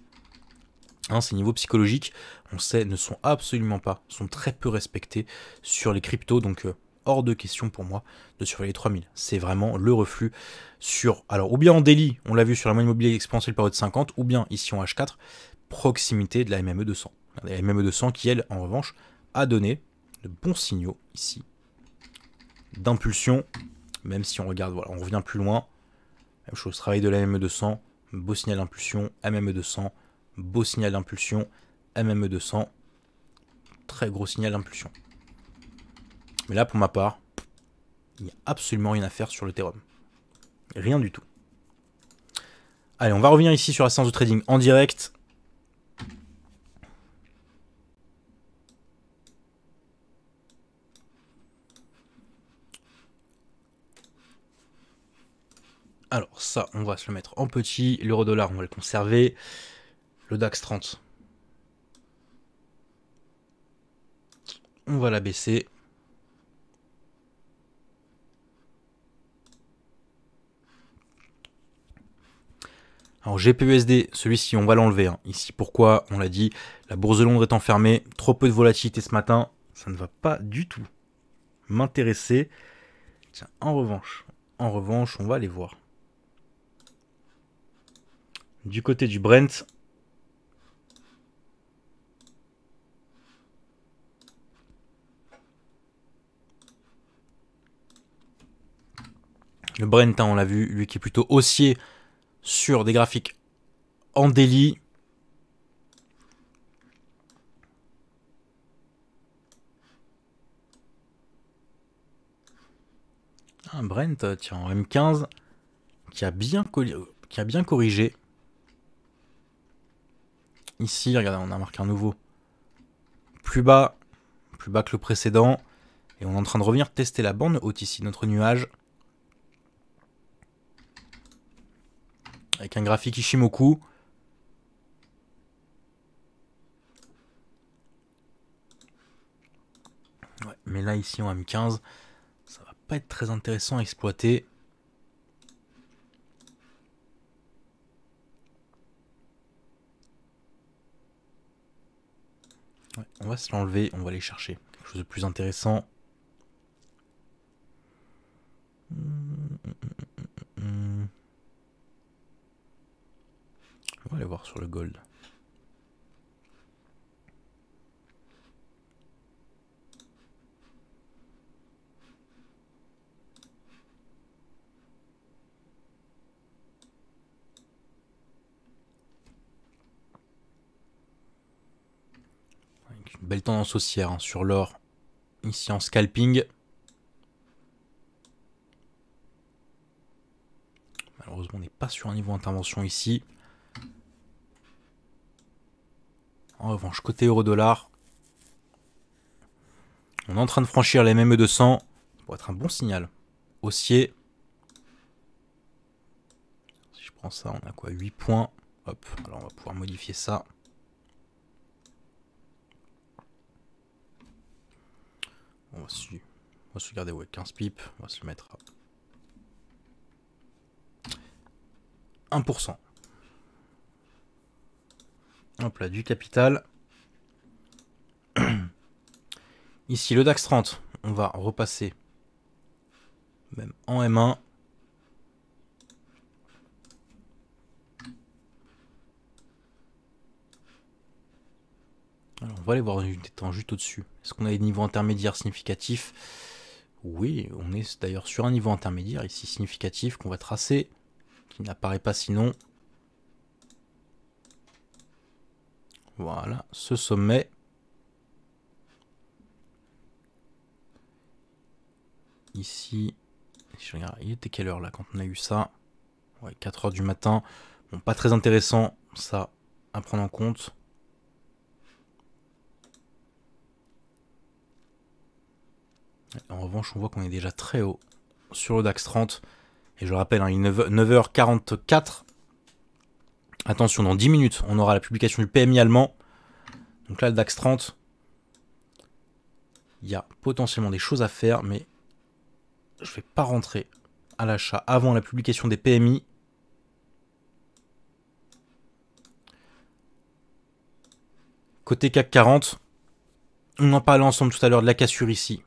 Hein, ces niveaux psychologiques, on sait, ne sont absolument pas, sont très peu respectés sur les cryptos. Donc, euh, hors de question pour moi de surveiller les 3000. C'est vraiment le reflux sur. Alors, ou bien en délit, on l'a vu sur la moyenne immobilière exponentielle période 50, ou bien ici en H4, proximité de la MME 200 la MME200 qui, elle, en revanche, a donné de bons signaux ici d'impulsion, même si on regarde, voilà, on revient plus loin. Même chose, travail de la MME200, beau signal d'impulsion, MME200, beau signal d'impulsion, MME200, très gros signal d'impulsion. Mais là, pour ma part, il n'y a absolument rien à faire sur le Rien du tout. Allez, on va revenir ici sur la séance de trading en direct. Alors ça, on va se le mettre en petit. L'euro dollar, on va le conserver. Le DAX 30. On va la baisser. Alors GPUSD, celui-ci, on va l'enlever. Hein. Ici, pourquoi On l'a dit, la bourse de Londres est enfermée. trop peu de volatilité ce matin, ça ne va pas du tout m'intéresser. Tiens, en revanche, en revanche, on va aller voir du côté du Brent. Le Brent, hein, on l'a vu, lui qui est plutôt haussier sur des graphiques en délit. Un Brent, tiens, en M15, qui a bien, qui a bien corrigé. Ici, regardez, on a marqué un nouveau. Plus bas, plus bas que le précédent. Et on est en train de revenir tester la bande haute ici, notre nuage. Avec un graphique Ishimoku. mais là ici on a M15, ça va pas être très intéressant à exploiter. on va se l'enlever, on va aller chercher quelque chose de plus intéressant. On va aller voir sur le gold. Belle tendance haussière hein, sur l'or. Ici en scalping. Malheureusement, on n'est pas sur un niveau d'intervention ici. En revanche, côté euro-dollar, on est en train de franchir les MME 200. Ça être un bon signal. Haussier. Si je prends ça, on a quoi 8 points. Hop, alors on va pouvoir modifier ça. On va se, on garder ouais, 15 pips on va se le mettre à 1%. Hop là, du capital. Ici, le DAX 30, on va repasser même en M1. on va aller voir temps juste au-dessus. Est-ce qu'on a des niveaux intermédiaires significatifs Oui, on est d'ailleurs sur un niveau intermédiaire ici significatif qu'on va tracer, qui n'apparaît pas sinon. Voilà, ce sommet. Ici, il était quelle heure là quand on a eu ça Ouais, 4h du matin. Bon, pas très intéressant, ça, à prendre en compte. En revanche, on voit qu'on est déjà très haut sur le DAX 30. Et je rappelle, hein, il est 9h44. Attention, dans 10 minutes, on aura la publication du PMI allemand. Donc là, le DAX 30, il y a potentiellement des choses à faire, mais je ne vais pas rentrer à l'achat avant la publication des PMI. Côté CAC 40, on en parlait ensemble tout à l'heure de la cassure ici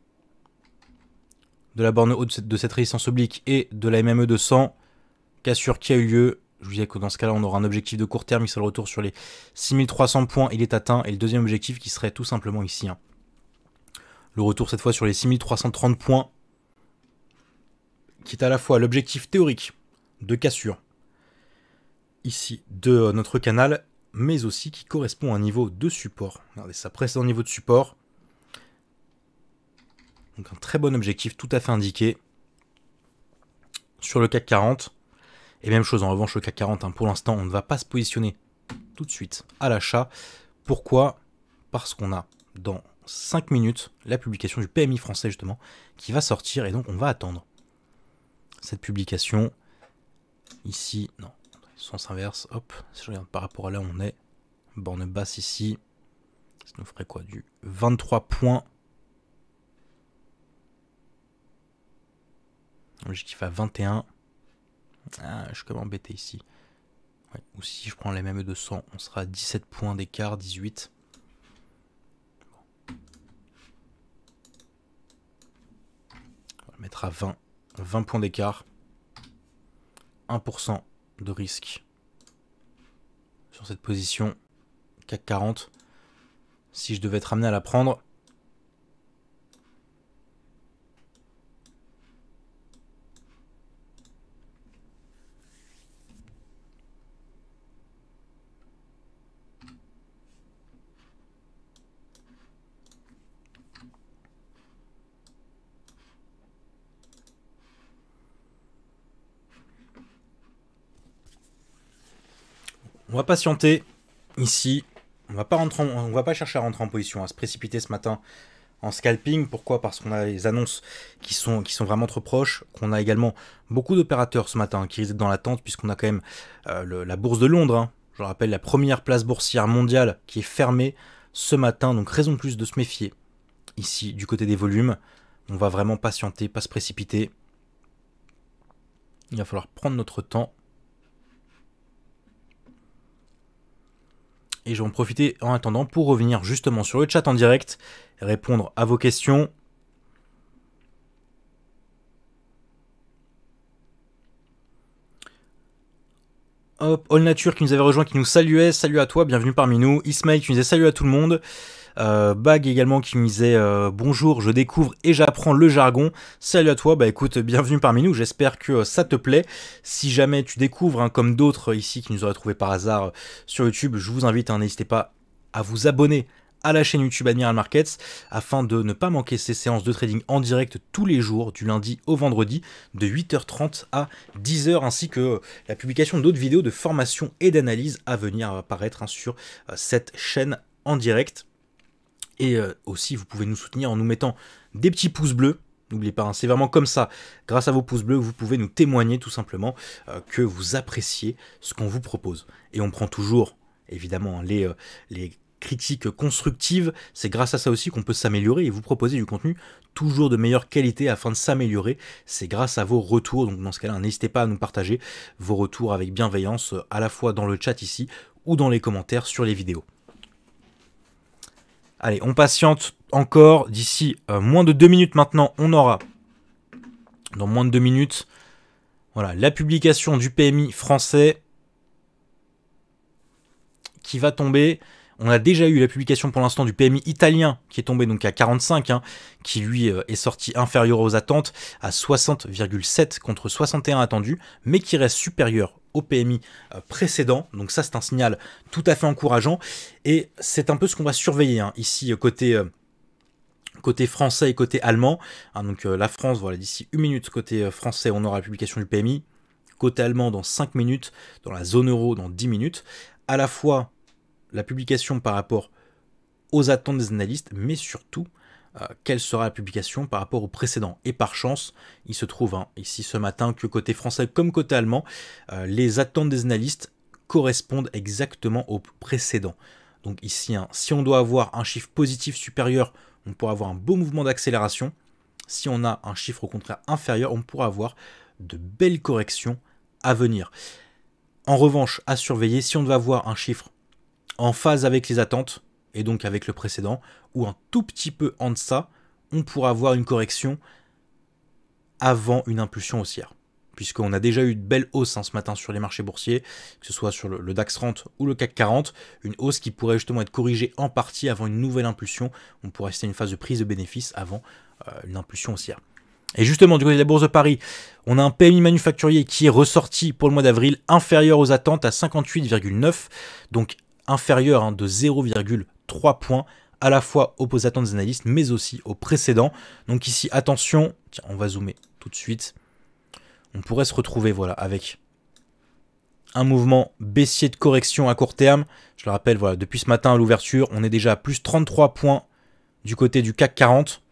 de la borne haute de cette résistance oblique et de la MME de 100 cassure qui a eu lieu. Je vous disais que dans ce cas-là, on aura un objectif de court terme, il sera le retour sur les 6300 points, il est atteint, et le deuxième objectif qui serait tout simplement ici. Hein. Le retour cette fois sur les 6330 points, qui est à la fois l'objectif théorique de cassure ici de euh, notre canal, mais aussi qui correspond à un niveau de support. Regardez ça, un niveau de support, donc un très bon objectif, tout à fait indiqué sur le CAC 40. Et même chose en revanche, le CAC 40, hein, pour l'instant, on ne va pas se positionner tout de suite à l'achat. Pourquoi Parce qu'on a dans 5 minutes la publication du PMI français justement qui va sortir et donc on va attendre cette publication ici. Non, sens inverse, hop, si je regarde par rapport à là on est, borne basse ici, ça nous ferait quoi Du 23 points Objectif à 21. Ah, je suis m'embêter ici. Ou si je prends les mêmes 200, on sera à 17 points d'écart, 18. On va mettre à 20. 20 points d'écart. 1% de risque sur cette position. CAC 40. Si je devais être amené à la prendre, On va patienter ici. On va pas rentrer, on va pas chercher à rentrer en position, à se précipiter ce matin en scalping. Pourquoi Parce qu'on a les annonces qui sont, vraiment trop proches, qu'on a également beaucoup d'opérateurs ce matin qui risquent dans l'attente, puisqu'on a quand même euh, la bourse de Londres, hein. je rappelle la première place boursière mondiale qui est fermée ce matin, donc raison de plus de se méfier ici du côté des volumes. On va vraiment patienter, pas se précipiter. Il va falloir prendre notre temps. Et je vais en profiter en attendant pour revenir justement sur le chat en direct, répondre à vos questions, All Nature qui nous avait rejoint, qui nous saluait, salut à toi, bienvenue parmi nous. Ismail qui nous disait salut à tout le monde. Euh, Bag également qui nous disait euh, bonjour, je découvre et j'apprends le jargon. Salut à toi, bah écoute, bienvenue parmi nous, j'espère que euh, ça te plaît. Si jamais tu découvres, hein, comme d'autres ici qui nous auraient trouvé par hasard sur YouTube, je vous invite, hein, n'hésitez pas à vous abonner à la chaîne YouTube Admiral Markets afin de ne pas manquer ces séances de trading en direct tous les jours du lundi au vendredi de 8h30 à 10h ainsi que euh, la publication d'autres vidéos de formation et d'analyse à venir apparaître hein, sur euh, cette chaîne en direct. Et euh, aussi vous pouvez nous soutenir en nous mettant des petits pouces bleus N'oubliez pas, hein, c'est vraiment comme ça. Grâce à vos pouces bleus, vous pouvez nous témoigner tout simplement que vous appréciez ce qu'on vous propose. Et on prend toujours, évidemment, hein, les, les critique constructive. C'est grâce à ça aussi qu'on peut s'améliorer et vous proposer du contenu toujours de meilleure qualité afin de s'améliorer. C'est grâce à vos retours. Donc dans ce cas-là, n'hésitez pas à nous partager vos retours avec bienveillance euh, à la fois dans le chat ici ou dans les commentaires sur les vidéos. Allez, on patiente encore. D'ici euh, moins de deux minutes maintenant, on aura, dans moins de deux minutes, voilà, la publication du PMI français qui va tomber. On a déjà eu la publication pour l'instant du PMI italien qui est tombé donc à 45, hein, qui lui euh, est sorti inférieur aux attentes à 60,7 contre 61 attendu, mais qui reste supérieur au PMI euh, précédent. Donc ça, c'est un signal tout à fait encourageant. Et c'est un peu ce qu'on va surveiller hein, ici euh, côté... côté français et côté allemand. Hein. donc la France, voilà, d'ici une minute, côté français, on aura la publication du PMI. Côté allemand, dans 5 minutes. Dans la zone euro, dans 10 minutes. À la fois la publication par rapport aux attentes des analystes, mais surtout euh, quelle sera la publication par rapport au précédent. Et par chance, il se trouve hein, ici ce matin que côté français comme côté allemand, euh, les attentes des analystes correspondent exactement au précédent. Donc ici, hein, si on doit avoir un chiffre positif supérieur, on pourra avoir un beau mouvement d'accélération. Si on a un chiffre au contraire inférieur, on pourra avoir de belles corrections à venir. En revanche, à surveiller, si on doit avoir un chiffre en phase avec les attentes, et donc avec le précédent, ou un tout petit peu en deçà, on pourra avoir une correction avant une impulsion haussière. Puisqu'on a déjà eu de belles hausses hein, ce matin sur les marchés boursiers, que ce soit sur le, DAX 30 ou le CAC 40, une hausse qui pourrait justement être corrigée en partie avant une nouvelle impulsion. On pourrait rester une phase de prise de bénéfice avant euh, une impulsion haussière. Et justement, du côté de la de Paris, on a un PMI manufacturier qui est ressorti pour le mois d'avril inférieur aux attentes à 58,9, donc inférieur hein, de 0,3 points à la fois aux attentes des analystes mais aussi aux précédents. Donc ici, attention, tiens, on va zoomer tout de suite. On pourrait se retrouver voilà, avec un mouvement baissier de correction à court terme. Je le rappelle, voilà, depuis ce matin à l'ouverture, on est déjà à plus 33 points du côté du CAC 40.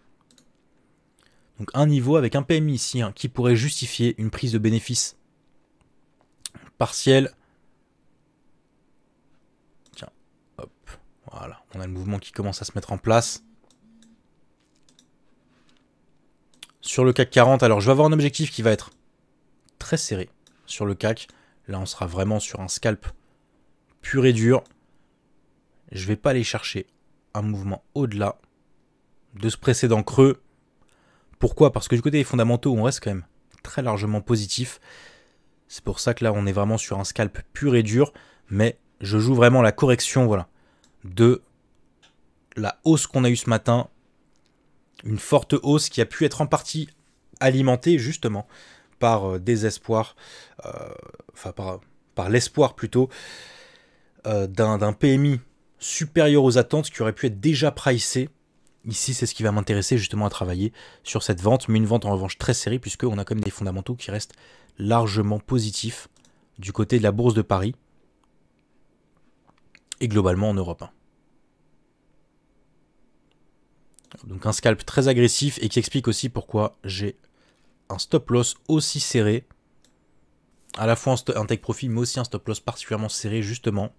Donc un niveau avec un PMI ici hein, qui pourrait justifier une prise de bénéfice partielle Voilà, on a le mouvement qui commence à se mettre en place. Sur le CAC 40, alors je vais avoir un objectif qui va être très serré sur le CAC. Là, on sera vraiment sur un scalp pur et dur. Je ne vais pas aller chercher un mouvement au-delà de ce précédent creux. Pourquoi Parce que du côté des fondamentaux, on reste quand même très largement positif. C'est pour ça que là, on est vraiment sur un scalp pur et dur, mais je joue vraiment la correction, voilà de la hausse qu'on a eue ce matin, une forte hausse qui a pu être en partie alimentée justement par euh, désespoir, euh, enfin par, l'espoir plutôt, euh, d'un PMI supérieur aux attentes qui aurait pu être déjà pricé. Ici, c'est ce qui va m'intéresser justement à travailler sur cette vente, mais une vente en revanche très serrée, puisqu'on a quand même des fondamentaux qui restent largement positifs du côté de la bourse de Paris et globalement en Europe Donc un scalp très agressif et qui explique aussi pourquoi j'ai un stop loss aussi serré. À la fois un, take profit mais aussi un stop loss particulièrement serré justement.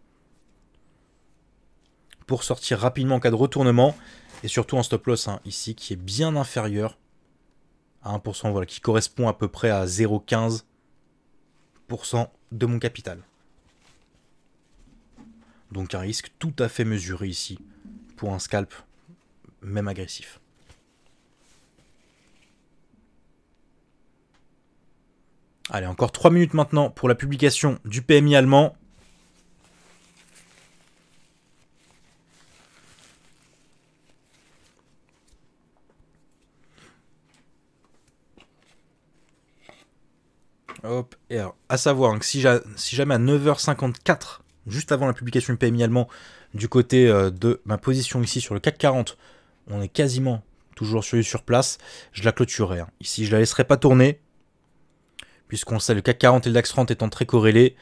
Pour sortir rapidement en cas de retournement. Et surtout un stop loss hein, ici qui est bien inférieur à 1%. Voilà, qui correspond à peu près à 0,15% de mon capital. Donc un risque tout à fait mesuré ici pour un scalp, même agressif. Allez, encore 3 minutes maintenant pour la publication du PMI allemand. Hop, et alors, à savoir que si, si jamais à 9h54 juste avant la publication du PMI allemand, du côté euh, de ma position ici sur le CAC 40, on est quasiment toujours sur, place. Je la clôturerai. Hein. Ici, je la laisserai pas tourner, puisqu'on sait le CAC 40 et le DAX 30 étant très corrélés.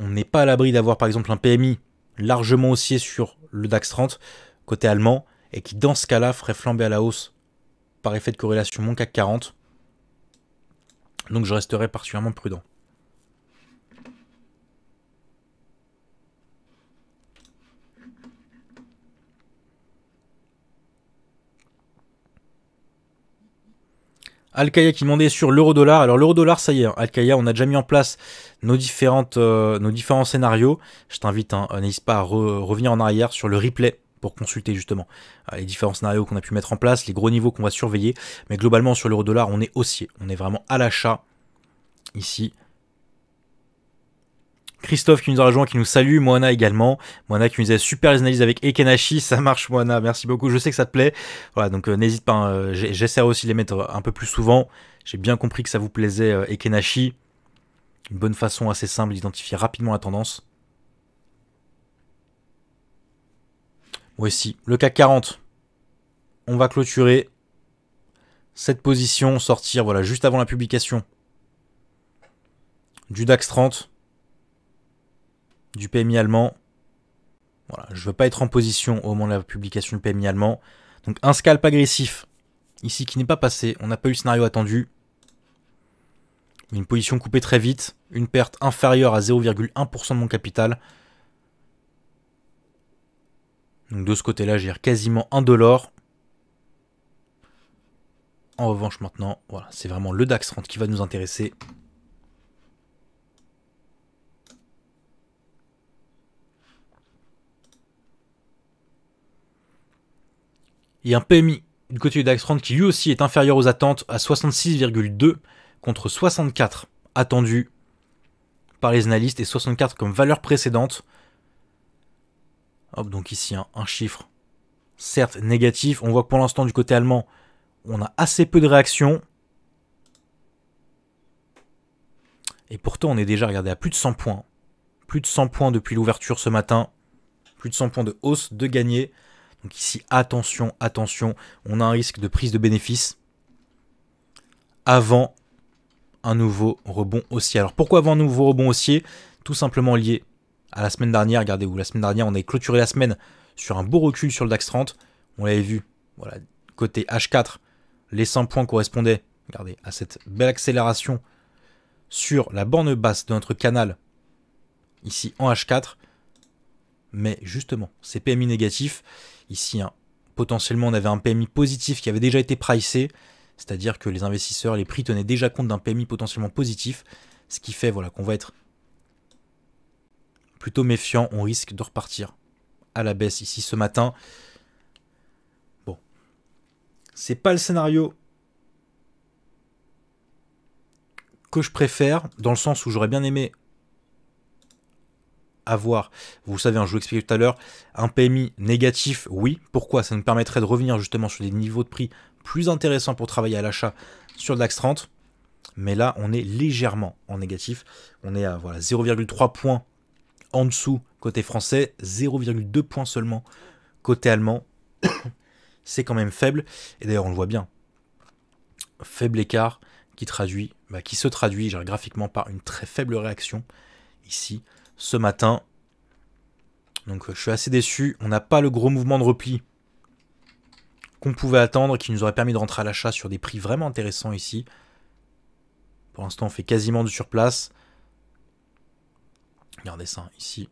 On n'est pas à l'abri d'avoir par exemple un PMI largement haussier sur le DAX 30 côté allemand et qui dans ce cas-là ferait flamber à la hausse par effet de corrélation mon CAC 40. Donc je resterai particulièrement prudent. Alkaya qui demandait sur l'euro-dollar. Alors l'euro-dollar, ça y est, on a déjà mis en place nos, différentes, euh, nos différents scénarios. Je t'invite, hein, euh, n'hésite pas à revenir en arrière sur le replay pour consulter justement euh, les différents scénarios qu'on a pu mettre en place, les gros niveaux qu'on va surveiller. Mais globalement, sur l'euro-dollar, on est haussier. On est vraiment à l'achat ici. Christophe qui nous a rejoint, qui nous salue, Moana également, Moana qui nous a super les analyses avec Ekenashi, ça marche Moana, merci beaucoup, je sais que ça te plaît. Voilà, donc euh, n'hésite pas, hein, euh, j'essaierai j'essaie aussi de les mettre un peu plus souvent. J'ai bien compris que ça vous plaisait euh, Ekenashi. Une bonne façon assez simple d'identifier rapidement la tendance. Oui, si, le CAC 40. On va clôturer cette position, sortir voilà juste avant la publication du DAX 30 du PMI allemand. Voilà, je ne veux pas être en position au moment de la publication du PMI allemand. Donc un scalp agressif, ici qui n'est pas passé, on n'a pas eu le scénario attendu. Une position coupée très vite, une perte inférieure à 0,1% de mon capital. Donc de ce côté-là, j'ai quasiment un En revanche maintenant, voilà, c'est vraiment le DAX 30 qui va nous intéresser. et un PMI du côté du DAX 30 qui lui aussi est inférieur aux attentes à 66,2 contre 64 attendu par les analystes et 64 comme valeur précédente. Hop, donc ici hein, un chiffre certes négatif. On voit que pour l'instant du côté allemand, on a assez peu de réactions. Et pourtant, on est déjà regardé à plus de 100 points. Plus de 100 points depuis l'ouverture ce matin. Plus de 100 points de hausse de gagné. Donc ici, attention, attention, on a un risque de prise de bénéfice avant un nouveau rebond haussier. Alors pourquoi avant un nouveau rebond haussier Tout simplement lié à la semaine dernière. Regardez où la semaine dernière, on avait clôturé la semaine sur un beau recul sur le DAX 30. On l'avait vu, voilà, côté H4, les 100 points correspondaient, à cette belle accélération sur la borne basse de notre canal, ici en H4. Mais justement, c'est PMI négatif. Ici, hein, potentiellement, on avait un PMI positif qui avait déjà été pricé, c'est-à-dire que les investisseurs, les prix tenaient déjà compte d'un PMI potentiellement positif, ce qui fait voilà, qu'on va être plutôt méfiant, on risque de repartir à la baisse ici ce matin. Bon, c'est pas le scénario que je préfère, dans le sens où j'aurais bien aimé avoir, Vous savez, hein, je vous expliquais tout à l'heure, un PMI négatif, oui. Pourquoi Ça nous permettrait de revenir justement sur des niveaux de prix plus intéressants pour travailler à l'achat sur de 30. Mais là, on est légèrement en négatif. On est à voilà, 0,3 points en dessous côté français, 0,2 points seulement côté allemand. C'est quand même faible. Et d'ailleurs, on le voit bien. Faible écart qui traduit, bah, qui se traduit graphiquement par une très faible réaction ici ce matin. Donc euh, je suis assez déçu. On n'a pas le gros mouvement de repli qu'on pouvait attendre, qui nous aurait permis de rentrer à l'achat sur des prix vraiment intéressants ici. Pour l'instant, on fait quasiment du surplace. Regardez ça, ici.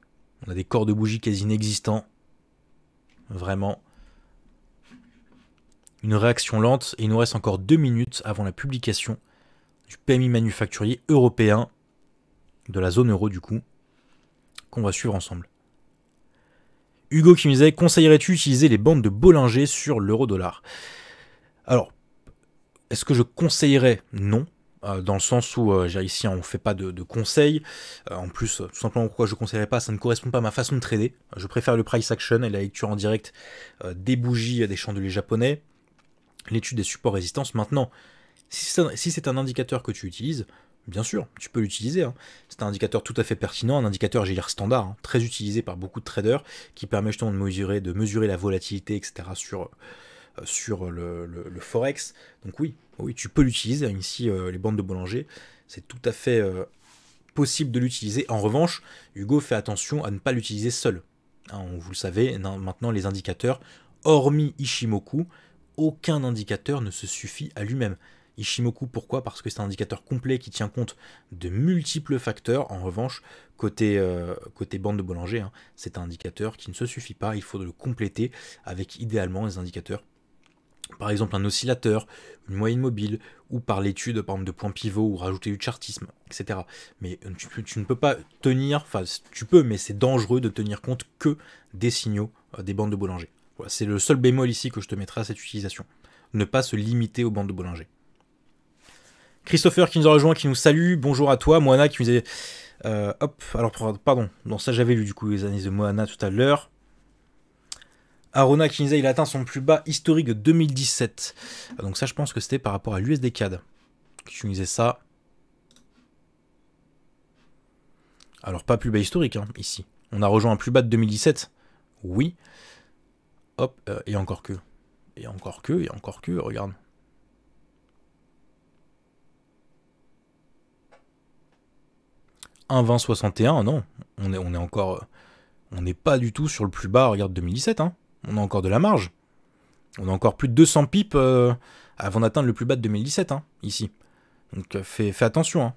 On a des corps de bougies quasi inexistants. Vraiment. Une réaction lente, et il nous reste encore deux minutes avant la publication du PMI manufacturier européen de la zone euro du coup qu'on va suivre ensemble. Hugo qui me disait Conseillerais-tu utiliser les bandes de Bollinger sur l'euro-dollar Alors, est-ce que je conseillerais Non, euh, dans le sens où euh, j'ai ici on ne fait pas de, conseils. Euh, en plus, tout simplement pourquoi je ne conseillerais pas, ça ne correspond pas à ma façon de trader. Je préfère le price action et la lecture en direct des bougies des chandeliers japonais, l'étude des supports résistance. Maintenant, si c'est un indicateur que tu utilises, Bien sûr, tu peux l'utiliser. Hein. C'est un indicateur tout à fait pertinent, un indicateur, j'ai standard, hein. très utilisé par beaucoup de traders, qui permet justement de mesurer, de mesurer la volatilité, etc. sur, euh, sur le, forex. Donc oui, oui, tu peux l'utiliser. Hein, ici, euh, les bandes de Bollinger, c'est tout à fait euh, possible de l'utiliser. En revanche, Hugo fait attention à ne pas l'utiliser seul. vous le savez, maintenant les indicateurs, hormis Ishimoku, aucun indicateur ne se suffit à lui-même. Ishimoku, pourquoi Parce que c'est un indicateur complet qui tient compte de multiples facteurs. En revanche, côté, euh, côté bande de Bollinger, hein, c'est un indicateur qui ne se suffit pas. Il faut le compléter avec idéalement des indicateurs par exemple un oscillateur, une moyenne mobile, ou par l'étude par exemple de points pivots, ou rajouter du chartisme, etc. Mais euh, tu, ne peux pas tenir, enfin tu peux, mais c'est dangereux de tenir compte que des signaux euh, des bandes de Bollinger. c'est le seul bémol ici que je te mettrai à cette utilisation. Ne pas se limiter aux bandes de Bollinger. Christopher qui nous a rejoint, qui nous salue. Bonjour à toi. Moana qui nous a... Euh, hop, alors pardon. Non, ça j'avais lu du coup les années de Moana tout à l'heure. Arona qui nous disait il atteint son plus bas historique de 2017. Ah, donc ça je pense que c'était par rapport à l'USD CAD. Tu nous disais ça. Alors pas plus bas historique hein, ici. On a rejoint un plus bas de 2017. Oui. Hop, euh, et encore que. Et encore que, et encore que, regarde. 1,2061, non, on est, on est encore. On n'est pas du tout sur le plus bas, regarde 2017, hein. on a encore de la marge. On a encore plus de 200 pipes euh, avant d'atteindre le plus bas de 2017, hein, ici. Donc euh, fais, attention. Hein.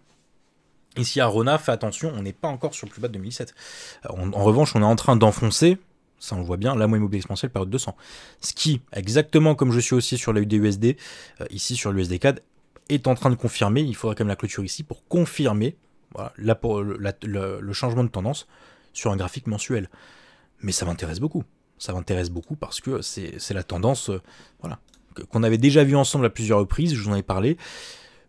Ici à Rona, fais attention, on n'est pas encore sur le plus bas de 2017. Euh, en revanche, on est en train d'enfoncer, ça on voit bien, la moyenne mobile exponentielle période 200. Ce qui, exactement comme je suis aussi sur la UDUSD, ici sur l'USD CAD, est en train de confirmer, il faudra quand même la clôture ici pour confirmer voilà, le, changement de tendance sur un graphique mensuel. Mais ça m'intéresse beaucoup. Ça m'intéresse beaucoup parce que c'est la tendance euh, voilà, qu'on avait déjà vu ensemble à plusieurs reprises, je vous en ai parlé.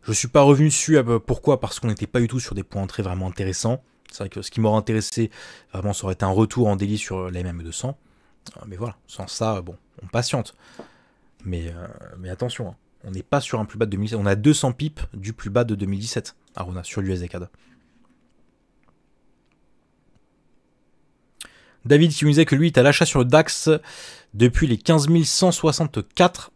Je ne suis pas revenu dessus, euh, pourquoi Parce qu'on n'était pas du tout sur des points d'entrée vraiment intéressants. C'est vrai que ce qui m'aurait intéressé, vraiment, ça aurait été un retour en délit sur la MM200. E euh, mais voilà, sans ça, bon, on patiente. Mais, mais attention, hein. on n'est pas sur un plus bas de 2017. On a 200 pipes du plus bas de 2017, Arona, sur l'USDCAD. David qui me disait que lui tu à l'achat sur le DAX depuis les 15 164.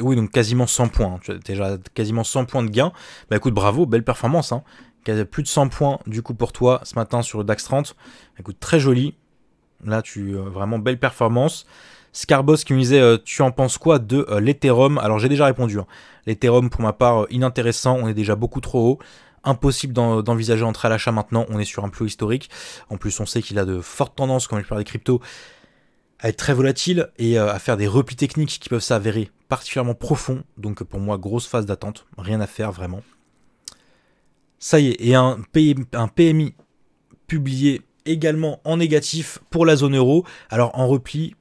oui, donc quasiment 100 points. Hein. Tu as déjà quasiment 100 points de gain. Bah écoute, bravo, belle performance. Hein. Plus de 100 points du coup pour toi ce matin sur le DAX 30. écoute, très joli. Là, tu euh, vraiment belle performance. Scarbos qui me disait euh, Tu en penses quoi de euh, l'Ethereum Alors j'ai déjà répondu. Hein. L'Ethereum, pour ma part, inintéressant. On est déjà beaucoup trop haut impossible d'envisager entrer à l'achat maintenant, on est sur un plus historique. En plus, on sait qu'il a de fortes tendances, comme je parle des cryptos, à être très volatile et euh, à faire des replis techniques qui peuvent s'avérer particulièrement profonds. Donc pour moi, grosse phase d'attente, rien à faire vraiment. Ça y est, et un, un PMI publié également en négatif pour la zone euro. Alors en repli,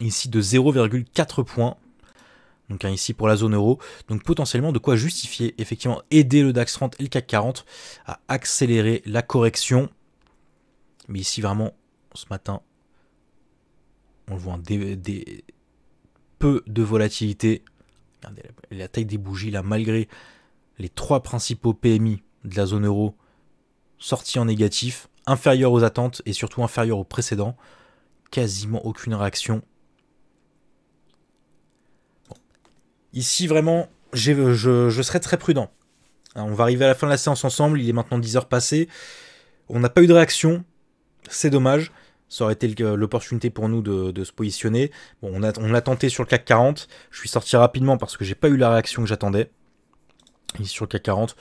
ici de 0,4 points donc hein, ici pour la zone euro. Donc potentiellement de quoi justifier, effectivement, aider le DAX 30 et le CAC 40 à accélérer la correction. Mais ici vraiment, ce matin, on le voit, un peu de volatilité. Regardez la, la taille des bougies là, malgré les trois principaux PMI de la zone euro sortis en négatif, inférieurs aux attentes et surtout inférieurs aux précédents. Quasiment aucune réaction Ici, vraiment, euh, je, je, serai très prudent. Hein, on va arriver à la fin de la séance ensemble, il est maintenant 10 heures passées. On n'a pas eu de réaction, c'est dommage. Ça aurait été euh, l'opportunité pour nous de, se positionner. Bon, on, on l'a tenté sur le CAC 40. Je suis sorti rapidement parce que j'ai pas eu la réaction que j'attendais. sur le CAC 40,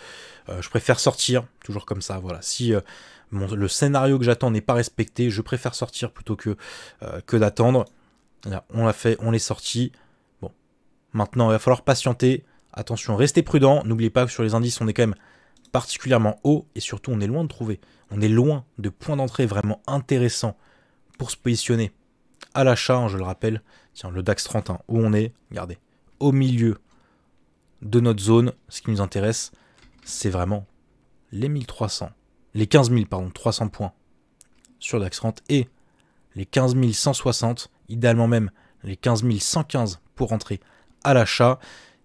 euh, je préfère sortir, toujours comme ça. Voilà. Si le scénario que j'attends n'est pas respecté, je préfère sortir plutôt que, que d'attendre. on l'a fait, on l'est sorti. Maintenant, il va falloir patienter. Attention, restez prudent. N'oubliez pas que sur les indices, on est quand même particulièrement haut et surtout, on est loin de trouver. On est loin de points d'entrée vraiment intéressants pour se positionner à l'achat, hein, je le rappelle. Tiens, le DAX 30, où on est, regardez, au milieu de notre zone. Ce qui nous intéresse, c'est vraiment les 1300, les 15 000, pardon, 300 points sur DAX 30 et les 15 160, idéalement même les 15 115 pour rentrer à l'achat.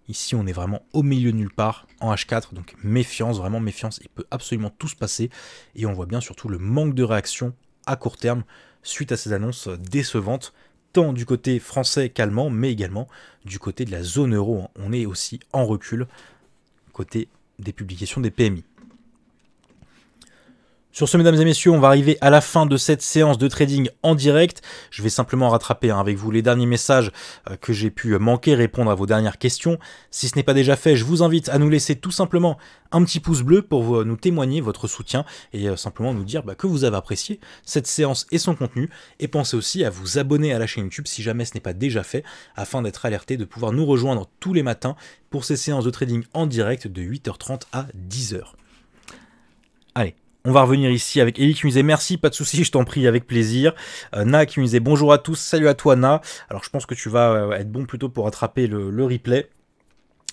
Ici, on est vraiment au milieu nulle part en H4, donc méfiance, vraiment méfiance, il peut absolument tout se passer. Et on voit bien surtout le manque de réaction à court terme suite à ces annonces décevantes, tant du côté français qu'allemand, mais également du côté de la zone euro. On est aussi en recul côté des publications des PMI. Sur ce, mesdames et messieurs, on va arriver à la fin de cette séance de trading en direct. Je vais simplement rattraper hein, avec vous les derniers messages euh, que j'ai pu euh, manquer, répondre à vos dernières questions. Si ce n'est pas déjà fait, je vous invite à nous laisser tout simplement un petit pouce bleu pour euh, nous témoigner votre soutien et simplement nous dire bah, que vous avez apprécié cette séance et son contenu. Et pensez aussi à vous abonner à la chaîne YouTube si jamais ce n'est pas déjà fait, afin d'être alerté, de pouvoir nous rejoindre tous les matins pour ces séances de trading en direct de 8h30 à 10h. Allez, on va revenir ici avec Eli qui nous disait merci, pas de souci, je t'en prie, avec plaisir. Na qui nous disait bonjour à tous, salut à toi Na. Alors je pense que tu vas euh, être bon plutôt pour attraper le, replay.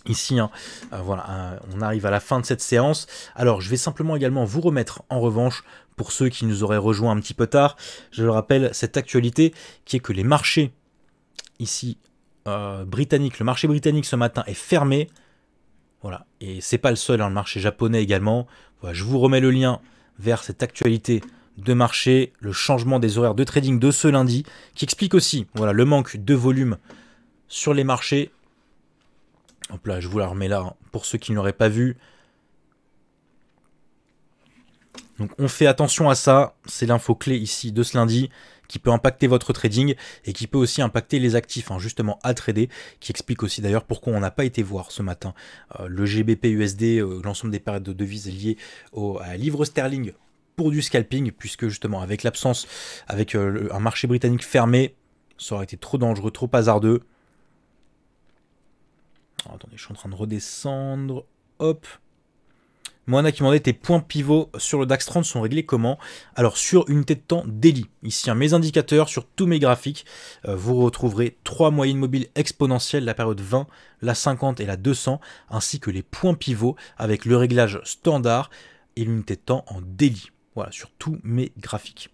Ici, hein. euh, voilà, on arrive à la fin de cette séance. Alors, je vais simplement également vous remettre en revanche, pour ceux qui nous auraient rejoints un petit peu tard, je le rappelle, cette actualité qui est que les marchés ici euh, britanniques, le marché britannique ce matin est fermé. Voilà, et c'est pas le seul, hein, le marché japonais également. Voilà, je vous remets le lien vers cette actualité de marché, le changement des horaires de trading de ce lundi, qui explique aussi voilà, le manque de volume sur les marchés. Hop là, je vous la remets là hein, pour ceux qui ne l'auraient pas vu. Donc on fait attention à ça, c'est l'info clé ici de ce lundi qui peut impacter votre trading et qui peut aussi impacter les actifs, hein, justement à trader, qui explique aussi d'ailleurs pourquoi on n'a pas été voir ce matin euh, le GBP USD, euh, l'ensemble des périodes de devises liées au livre sterling pour du scalping, puisque justement avec l'absence, avec euh, un marché britannique fermé, ça aurait été trop dangereux, trop hasardeux. attendez, je suis en train de redescendre. Hop, Moana qui demandait tes points pivots sur le DAX 30 sont réglés comment Alors sur unité de temps daily, ici hein, mes indicateurs sur tous mes graphiques, euh, vous retrouverez trois moyennes mobiles exponentielles, la période 20, la 50 et la 200, ainsi que les points pivots avec le réglage standard et l'unité de temps en daily. Voilà, sur tous mes graphiques.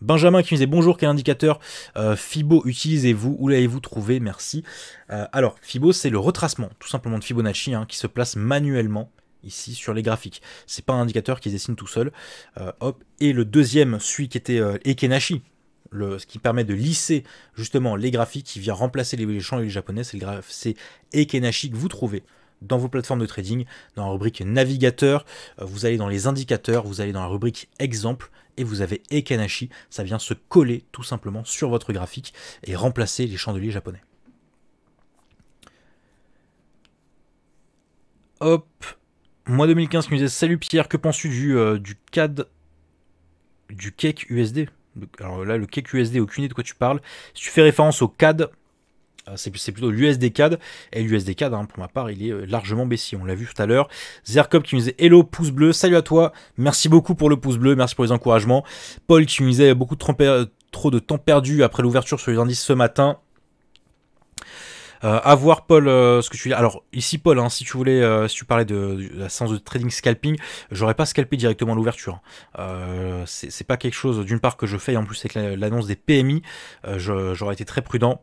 Benjamin qui me disait bonjour, quel indicateur euh, FIBO utilisez-vous Où l'avez-vous trouvé Merci. Euh, alors, FIBO, c'est le retracement tout simplement de Fibonacci hein, qui se place manuellement ici sur les graphiques. C'est pas un indicateur qui dessine tout seul. Euh, hop. Et le deuxième, celui qui était euh, Ekenashi, le, ce qui permet de lisser justement les graphiques, qui vient remplacer les, chandeliers champs japonais, c'est, le Ekenashi que vous trouvez dans vos plateformes de trading, dans la rubrique navigateur, euh, vous allez dans les indicateurs, vous allez dans la rubrique exemple, et vous avez Ekenashi, ça vient se coller tout simplement sur votre graphique et remplacer les chandeliers japonais. Hop, moi 2015 qui me disait Salut Pierre, que penses-tu du, euh, CAD du cake USD Alors là, le cake USD, aucune idée de quoi tu parles. Si tu fais référence au CAD, euh, c'est plutôt l'USD CAD. Et l'USD CAD, hein, pour ma part, il est euh, largement baissier. On l'a vu tout à l'heure. Zerkop qui me disait Hello, pouce bleu, salut à toi. Merci beaucoup pour le pouce bleu, merci pour les encouragements. Paul qui me disait beaucoup de trop de temps perdu après l'ouverture sur les indices ce matin. Euh, avoir Paul, euh, ce que tu dis. Alors ici Paul, hein, si tu voulais, euh, si tu parlais de, la séance de trading scalping, j'aurais pas scalpé directement l'ouverture. Hein. c'est pas quelque chose d'une part que je fais, en plus avec l'annonce des PMI, j'aurais été très prudent.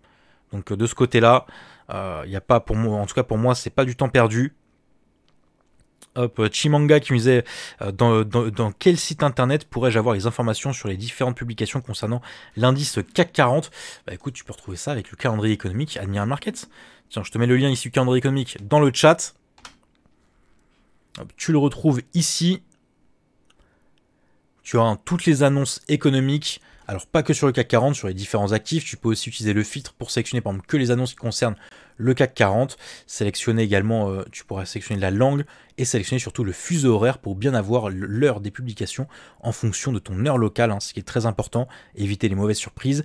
Donc de ce côté-là, il a pas pour moi, en tout cas pour moi, c'est pas du temps perdu. Hop, euh, Chimanga qui me disait euh, euh, dans, quel site internet pourrais-je avoir les informations sur les différentes publications concernant l'indice CAC 40 Bah écoute, tu peux retrouver ça avec le calendrier économique Admiral Markets. Tiens, je te mets le lien ici du calendrier économique dans le chat. tu le retrouves ici. Tu as toutes les annonces économiques. Alors pas que sur le CAC 40, sur les différents actifs, tu peux aussi utiliser le filtre pour sélectionner par exemple que les annonces qui concernent le CAC 40, sélectionner également, euh, tu pourras sélectionner la langue et sélectionner surtout le fuseau horaire pour bien avoir l'heure des publications en fonction de ton heure locale, hein, ce qui est très important, éviter les mauvaises surprises.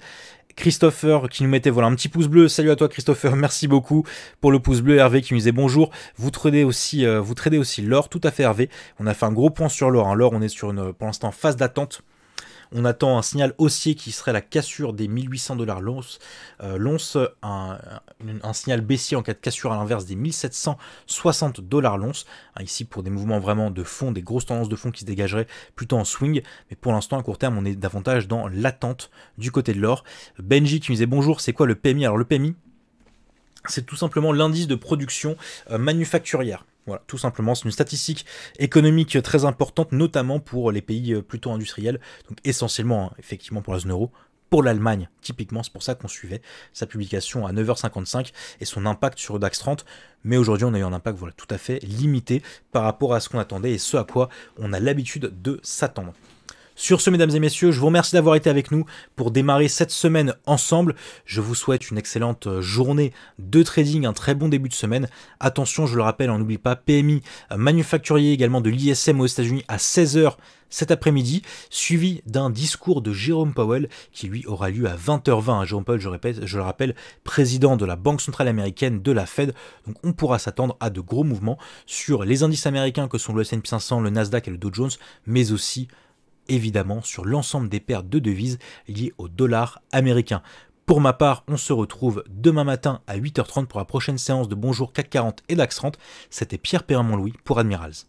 Christopher qui nous mettait voilà un petit pouce bleu. Salut à toi Christopher, merci beaucoup pour le pouce bleu. Hervé qui nous disait bonjour. Vous tradez aussi, euh, vous tradez aussi l'or, tout à fait Hervé. On a fait un gros point sur l'or. Hein. L'or, on est sur une pour l'instant phase d'attente on attend un signal haussier qui serait la cassure des 1800 dollars l'once, euh, un, signal baissier en cas de cassure à l'inverse des 1760 dollars l'once. Hein, ici pour des mouvements vraiment de fond, des grosses tendances de fond qui se dégageraient plutôt en swing, mais pour l'instant à court terme on est davantage dans l'attente du côté de l'or. Benji qui me disait bonjour, c'est quoi le PMI Alors le PMI, c'est tout simplement l'indice de production euh, manufacturière. Voilà, tout simplement, c'est une statistique économique très importante, notamment pour les pays euh, plutôt industriels, donc essentiellement, hein, effectivement, pour la zone euro, pour l'Allemagne, typiquement, c'est pour ça qu'on suivait sa publication à 9h55 et son impact sur le DAX 30. Mais aujourd'hui, on a eu un impact voilà, tout à fait limité par rapport à ce qu'on attendait et ce à quoi on a l'habitude de s'attendre. Sur ce, mesdames et messieurs, je vous remercie d'avoir été avec nous pour démarrer cette semaine ensemble. Je vous souhaite une excellente euh, journée de trading, un très bon début de semaine. Attention, je le rappelle, on n'oublie pas PMI euh, manufacturier également de l'ISM aux États-Unis à 16h cet après-midi, suivi d'un discours de Jérôme Powell qui lui aura lieu à 20h20. Hein, Jérôme Powell, je, répète, je le rappelle, président de la Banque centrale américaine, de la Fed. Donc on pourra s'attendre à de gros mouvements sur les indices américains que sont le S&P 500, le Nasdaq et le Dow Jones, mais aussi évidemment sur l'ensemble des pertes de devises liées au dollar américain. Pour ma part, on se retrouve demain matin à 8h30 pour la prochaine séance de Bonjour CAC 40 et DAX 30. C'était Pierre Perrin-Montlouis pour Admirals.